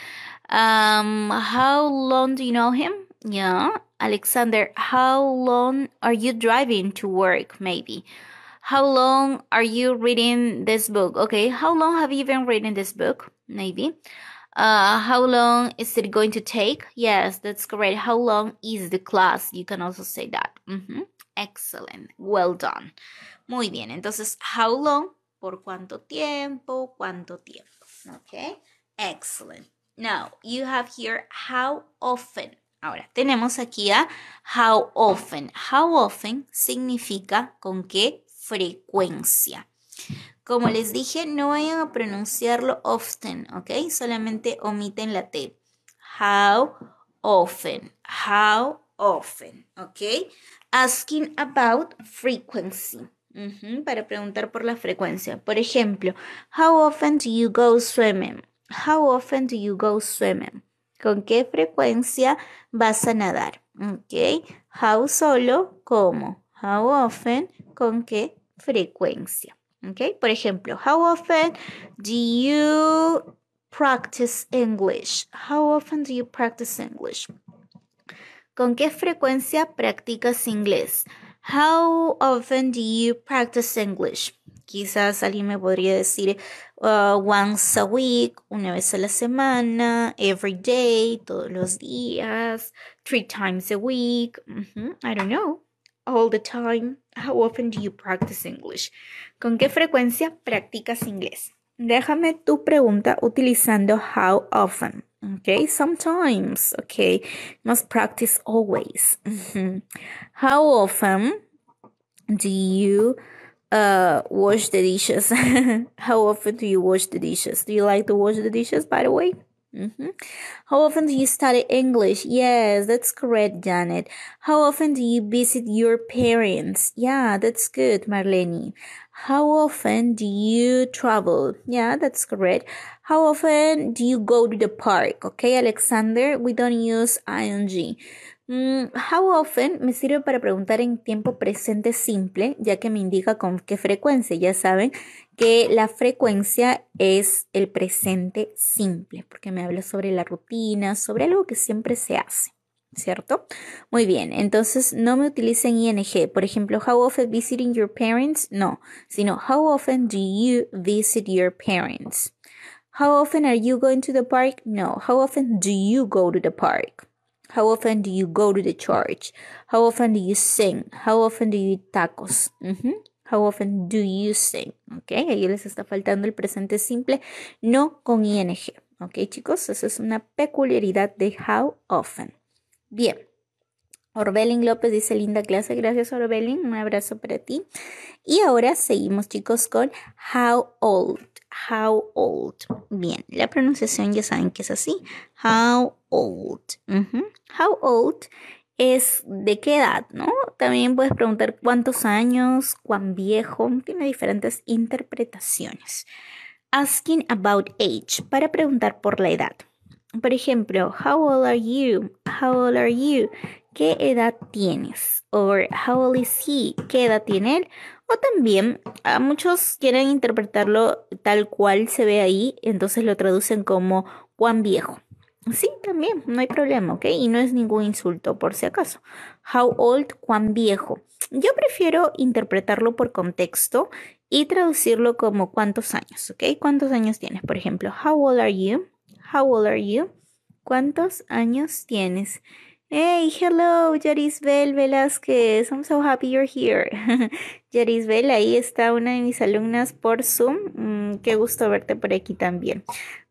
Um, how long do you know him? Yeah. Alexander, how long are you driving to work? Maybe. How long are you reading this book? Okay. How long have you been reading this book? Maybe. Uh, how long is it going to take? Yes, that's correct. How long is the class? You can also say that. Mm -hmm. Excellent. Well done. Muy bien. Entonces, how long? ¿Por cuánto tiempo? ¿Cuánto tiempo? Okay. Excellent. Now, you have here how often. Ahora, tenemos aquí a how often. How often significa con qué frecuencia. Como les dije, no vayan a pronunciarlo often, ¿ok? Solamente omiten la T. How often. How often, ¿ok? Asking about frequency. para preguntar por la frecuencia. Por ejemplo, how often do you go swimming? How often do you go swimming? ¿Con qué frecuencia vas a nadar? Okay. How solo, ¿cómo? How often, ¿con qué frecuencia? Okay. Por ejemplo, how often do you practice English? How often do you practice English? ¿Con qué frecuencia practicas inglés? How often do you practice English? Quizás alguien me podría decir oh, once a week, una vez a la semana, every day, todos los días, three times a week. I don't know. All the time. How often do you practice English? ¿Con qué frecuencia practicas inglés? Déjame tu pregunta utilizando how often. Okay, sometimes. Okay, must practice always. How often do you uh wash the dishes how often do you wash the dishes do you like to wash the dishes by the way mm-hmm. how often do you study english yes that's correct janet how often do you visit your parents yeah that's good marlene how often do you travel yeah that's correct how often do you go to the park okay alexander we don't use ing Mm, how often me sirve para preguntar en tiempo presente simple, ya que me indica con qué frecuencia. Ya saben que la frecuencia es el presente simple, porque me habla sobre la rutina, sobre algo que siempre se hace, ¿cierto? Muy bien, entonces no me utilicen ING. Por ejemplo, how often visiting your parents, no, sino how often do you visit your parents? How often are you going to the park? No. How often do you go to the park? How often do you go to the church? How often do you sing? How often do you eat tacos? How often do you sing? Ok, ahí les está faltando el presente simple, no con ing. Ok, chicos, eso es una peculiaridad de how often. Bien. Orbelin López dice linda clase, gracias Orbelin, un abrazo para ti. Y ahora seguimos chicos con how old, how old. Bien, la pronunciación ya saben que es así, how old. How old es de qué edad, ¿no? También puedes preguntar cuántos años, cuán viejo, tiene diferentes interpretaciones. Asking about age para preguntar por la edad. Por ejemplo, how old are you? How old are you? ¿Qué edad tienes? Or, how old is he? ¿Qué edad tiene él? O también, muchos quieren interpretarlo tal cual se ve ahí, entonces lo traducen como cuán viejo. Sí, también, no hay problema, ¿ok? Y no es ningún insulto, por si acaso. How old, cuán viejo. Yo prefiero interpretarlo por contexto y traducirlo como cuántos años, ¿ok? ¿Cuántos años tienes? Por ejemplo, how old are you? How old are you? ¿Cuántos años tienes? Hey, hello, Yarisbel Velázquez. I'm so happy you're here. Yarisbel, ahí está una de mis alumnas por Zoom. Mm, qué gusto verte por aquí también.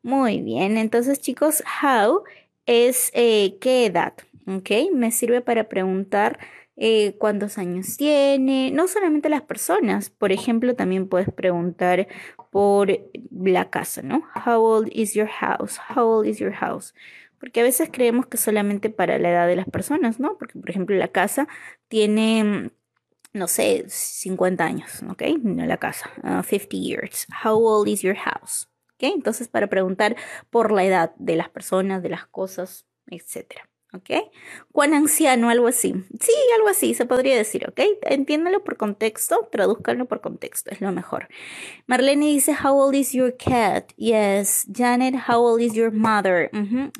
Muy bien, entonces chicos, how es eh, qué edad, ¿ok? Me sirve para preguntar eh, cuántos años tiene, no solamente las personas, por ejemplo, también puedes preguntar por la casa, ¿no? How old is your house? How old is your house? porque a veces creemos que solamente para la edad de las personas, ¿no? Porque, por ejemplo, la casa tiene, mm, no sé, 50 años, ¿ok? No la casa, 50 ah, years. How old is your house? ¿Ok? Entonces, para preguntar por la edad de las personas, de las cosas, etcétera. ¿ok? Cuán anciano, algo así. Sí, algo así, se podría decir, ¿ok? Entiéndalo por contexto, tradúzcanlo por contexto, es lo mejor. Marlene dice, how old is your cat? Yes. Janet, how old is your mother?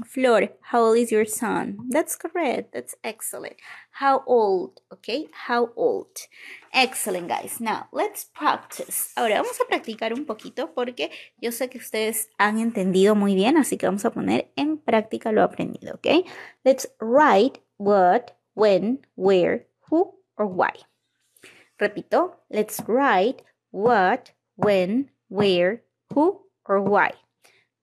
Flor, how old is your son? That's correct, that's excellent. How old, ¿ok? How old. Excellent, guys. Now, let's practice. Ahora vamos a practicar un poquito porque yo sé que ustedes han entendido muy bien, así que vamos a poner en práctica lo aprendido, ¿ok? Let's write what, when, where, who or why. Repito, let's write what, when, where, who or why.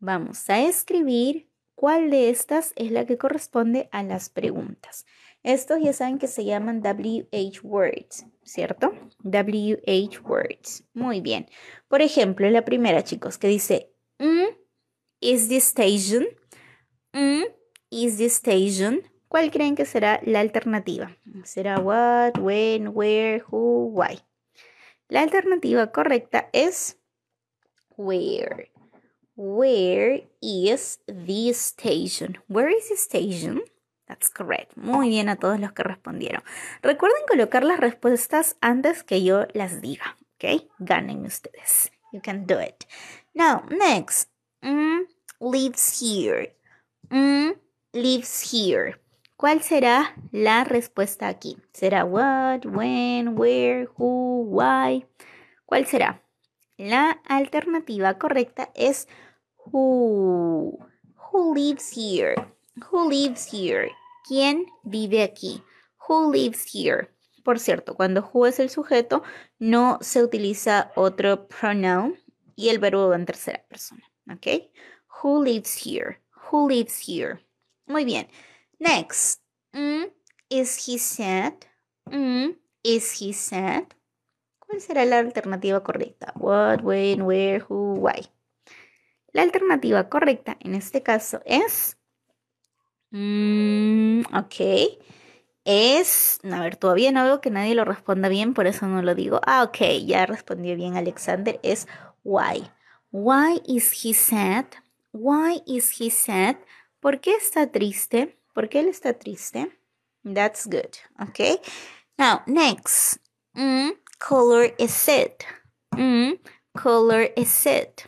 Vamos a escribir cuál de estas es la que corresponde a las preguntas. Estos ya saben que se llaman WH words, ¿cierto? WH words. Muy bien. Por ejemplo, la primera, chicos, que dice, mm is this station? Mm is this station? ¿Cuál creen que será la alternativa? Será what, when, where, who, why. La alternativa correcta es where. Where is the station? Where is the station? That's correct. Muy bien a todos los que respondieron. Recuerden colocar las respuestas antes que yo las diga. ¿Ok? Ganen ustedes. You can do it. Now, next. Mm, lives here. Mm, lives here. ¿Cuál será la respuesta aquí? ¿Será what, when, where, who, why? ¿Cuál será? La alternativa correcta es who. Who lives here? Who lives here? ¿Quién vive aquí? Who lives here? Por cierto, cuando who es el sujeto, no se utiliza otro pronoun y el verbo va en tercera persona. ¿Ok? Who lives here? Who lives here? Muy bien. Next. Mm, is he sad? Mm, is he sad? ¿Cuál será la alternativa correcta? What, when, where, who, why. La alternativa correcta en este caso es Mm, ok. Es, a ver, todavía no veo que nadie lo responda bien, por eso no lo digo. Ah, ok, ya respondió bien Alexander. Es why. Why is he sad? Why is he sad? ¿Por qué está triste? ¿Por qué él está triste? That's good. ok. Now, next. Mm, color is it. Mm, color is it.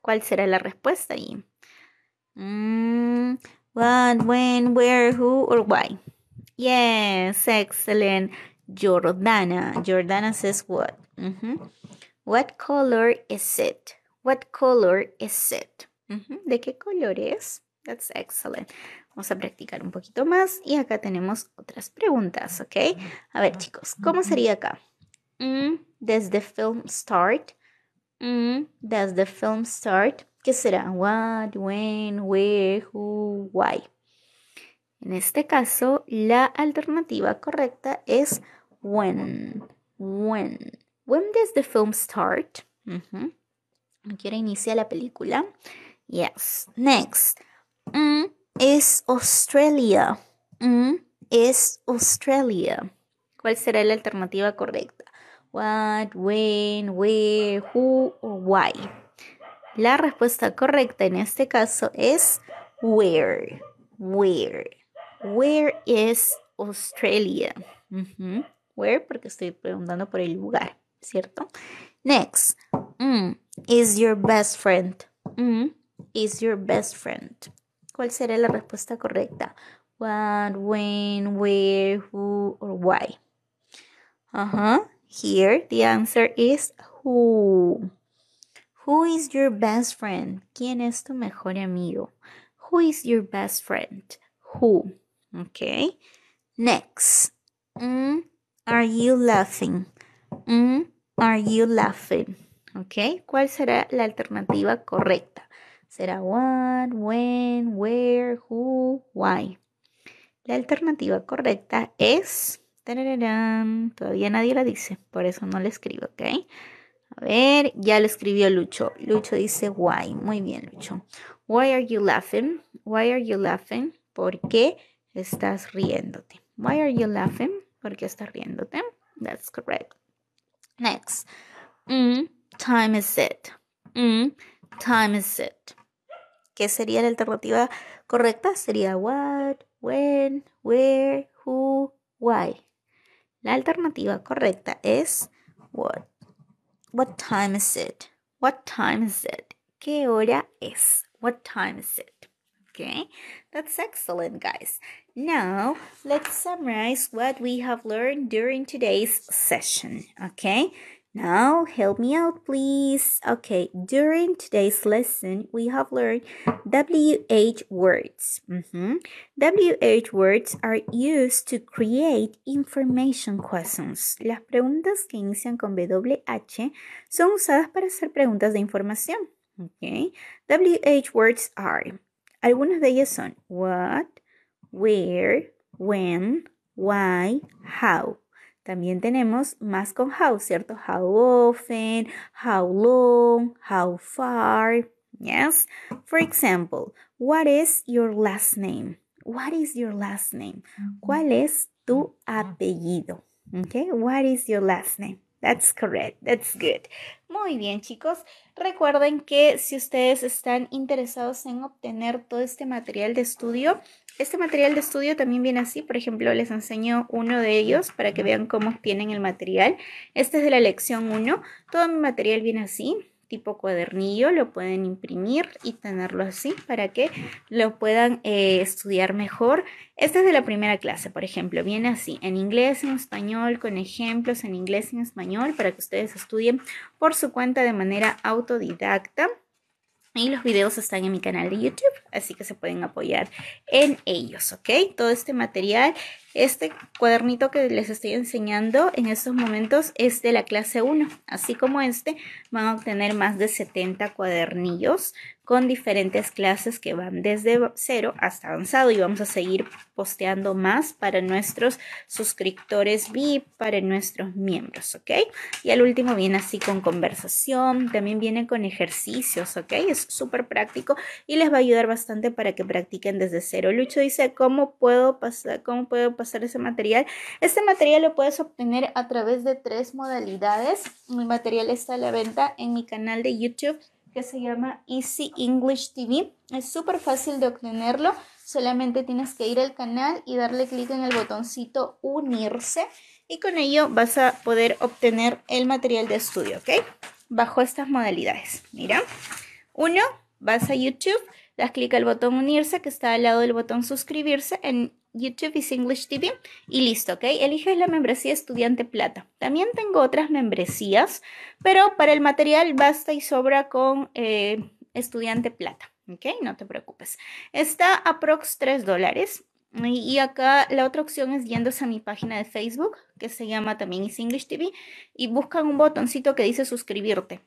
¿Cuál será la respuesta ahí? Mm, What, when, where, who, or why? Yes, excellent. Jordana. Jordana says what? Mm-hmm. What color is it? What color is it? Mm-hmm. ¿De qué color es? That's excellent. Vamos a practicar un poquito más y acá tenemos otras preguntas, ¿ok? A ver, chicos, ¿cómo sería acá? Mm, does the film start? Mm, does the film start? ¿Qué será? What, when, where, who, why. En este caso, la alternativa correcta es when. When. When does the film start? Uh iniciar la película? Yes. Next. Mm is Australia. Mm is Australia. ¿Cuál será la alternativa correcta? What, when, where, who why. La respuesta correcta en este caso es where. Where. Where is Australia? Where porque estoy preguntando por el lugar, ¿cierto? Next. Mm. is your best friend? Mm. is your best friend? ¿Cuál será la respuesta correcta? What, when, where, who, or why? Uh Here the answer is who. Who is your best friend? ¿Quién es tu mejor amigo? Who is your best friend? Who? Ok. Next. Mm, are you laughing? Mm, are you laughing? Ok. ¿Cuál será la alternativa correcta? Será what, when, where, who, why. La alternativa correcta es. todavía nadie la dice, por eso no la escribo, ¿ok? A ver, ya lo escribió Lucho. Lucho dice why. Muy bien, Lucho. Why are you laughing? Why are you laughing? ¿Por qué estás riéndote? Why are you laughing? ¿Por qué estás riéndote? That's correct. Next. Mm, time is it. Mm, time is it. ¿Qué sería la alternativa correcta? Sería what, when, where, who, why. La alternativa correcta es what. What time is it? What time is it? ¿Qué hora es? What time is it? Okay, that's excellent, guys. Now, let's summarize what we have learned during today's session. Okay, Now, help me out, please. Okay, during today's lesson, we have learned WH words. Mm-hmm. WH words are used to create information questions. Las preguntas que inician con WH son usadas para hacer preguntas de información. Okay. WH words are, algunas de ellas son what, where, when, why, how. También tenemos más con how, ¿cierto? How often, how long, how far. Yes. For example, what is your last name? What is your last name? ¿Cuál es tu apellido? Okay, what is your last name? That's correct. That's good. Muy bien, chicos. Recuerden que si ustedes están interesados en obtener todo este material de estudio, este material de estudio también viene así, por ejemplo, les enseño uno de ellos para que vean cómo tienen el material. Este es de la lección 1. Todo mi material viene así, tipo cuadernillo, lo pueden imprimir y tenerlo así para que lo puedan eh, estudiar mejor. Este es de la primera clase, por ejemplo, viene así, en inglés, en español, con ejemplos en inglés, y en español, para que ustedes estudien por su cuenta de manera autodidacta. Y los videos están en mi canal de YouTube, así que se pueden apoyar en ellos, ¿ok? Todo este material este cuadernito que les estoy enseñando en estos momentos es de la clase 1. Así como este, van a obtener más de 70 cuadernillos con diferentes clases que van desde cero hasta avanzado y vamos a seguir posteando más para nuestros suscriptores VIP, para nuestros miembros, ¿ok? Y al último viene así con conversación, también viene con ejercicios, ¿ok? Es súper práctico y les va a ayudar bastante para que practiquen desde cero. Lucho dice, ¿cómo puedo pasar? ¿Cómo puedo pasar? ese material. Este material lo puedes obtener a través de tres modalidades. Mi material está a la venta en mi canal de YouTube que se llama Easy English TV. Es súper fácil de obtenerlo. Solamente tienes que ir al canal y darle clic en el botoncito unirse y con ello vas a poder obtener el material de estudio, ¿ok? Bajo estas modalidades. Mira, uno, vas a YouTube, das clic al botón unirse que está al lado del botón suscribirse. En YouTube is English TV y listo, ¿ok? Eliges la membresía estudiante plata. También tengo otras membresías, pero para el material basta y sobra con eh, estudiante plata, ¿ok? No te preocupes. Está aprox 3 dólares. Y acá la otra opción es yéndose a mi página de Facebook, que se llama también Is English TV, y buscan un botoncito que dice suscribirte.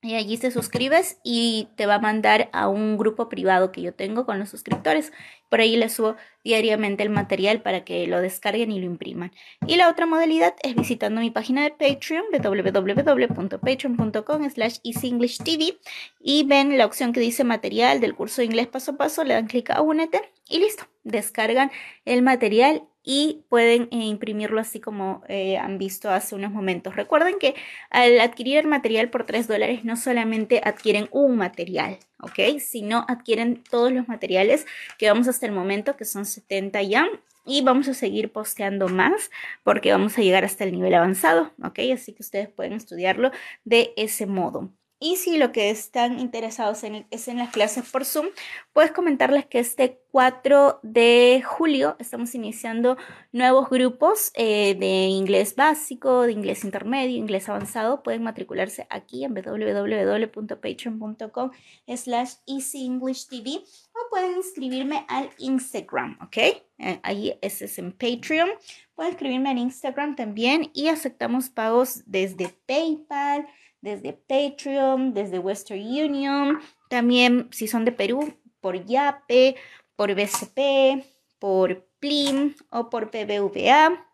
Y allí te suscribes y te va a mandar a un grupo privado que yo tengo con los suscriptores. Por ahí les subo diariamente el material para que lo descarguen y lo impriman. Y la otra modalidad es visitando mi página de Patreon, www.patreon.com slash TV y ven la opción que dice material del curso de inglés paso a paso, le dan clic a únete y listo, descargan el material y pueden eh, imprimirlo así como eh, han visto hace unos momentos. Recuerden que al adquirir el material por 3 dólares no solamente adquieren un material, ¿ok? Si no, adquieren todos los materiales que vamos hasta el momento, que son 70 ya. Y vamos a seguir posteando más porque vamos a llegar hasta el nivel avanzado, ¿ok? Así que ustedes pueden estudiarlo de ese modo. Y si lo que están interesados es en las clases por Zoom, puedes comentarles que este 4 de julio estamos iniciando nuevos grupos eh, de inglés básico, de inglés intermedio, inglés avanzado. Pueden matricularse aquí en www.patreon.com slash easyenglishTV o pueden inscribirme al Instagram, ¿ok? Eh, ahí ese es en Patreon. Pueden escribirme en Instagram también y aceptamos pagos desde PayPal desde Patreon, desde Western Union, también si son de Perú, por YAPE, por BCP, por PLIM o por BBVA.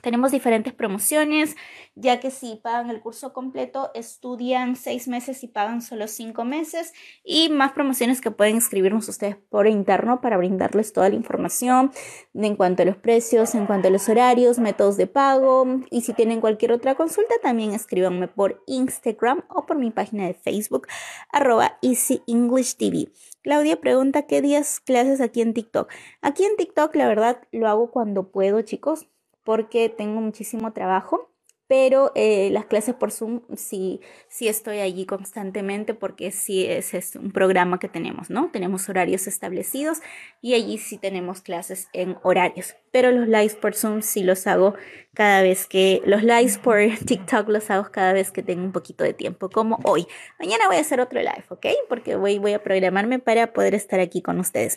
Tenemos diferentes promociones, ya que si pagan el curso completo, estudian seis meses y pagan solo cinco meses. Y más promociones que pueden escribirnos ustedes por interno para brindarles toda la información en cuanto a los precios, en cuanto a los horarios, métodos de pago. Y si tienen cualquier otra consulta, también escríbanme por Instagram o por mi página de Facebook, arroba Easy English TV. Claudia pregunta, ¿qué días clases aquí en TikTok? Aquí en TikTok, la verdad, lo hago cuando puedo, chicos porque tengo muchísimo trabajo, pero eh, las clases por Zoom sí, sí estoy allí constantemente porque sí es, es, un programa que tenemos, ¿no? Tenemos horarios establecidos y allí sí tenemos clases en horarios, pero los lives por Zoom sí los hago cada vez que, los lives por TikTok los hago cada vez que tengo un poquito de tiempo, como hoy. Mañana voy a hacer otro live, ¿ok? Porque voy, voy a programarme para poder estar aquí con ustedes.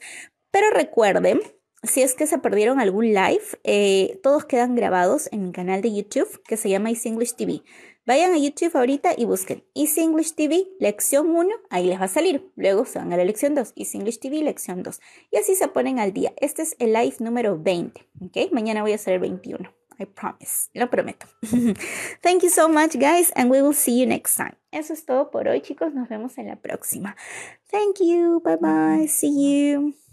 Pero recuerden si es que se perdieron algún live, eh, todos quedan grabados en mi canal de YouTube que se llama Easy English TV. Vayan a YouTube ahorita y busquen Easy English TV, lección 1, ahí les va a salir. Luego se van a la lección 2, Easy English TV, lección 2. Y así se ponen al día. Este es el live número 20, ¿ok? Mañana voy a hacer el 21. I promise, lo prometo. Thank you so much, guys, and we will see you next time. Eso es todo por hoy, chicos. Nos vemos en la próxima. Thank you, bye bye, see you.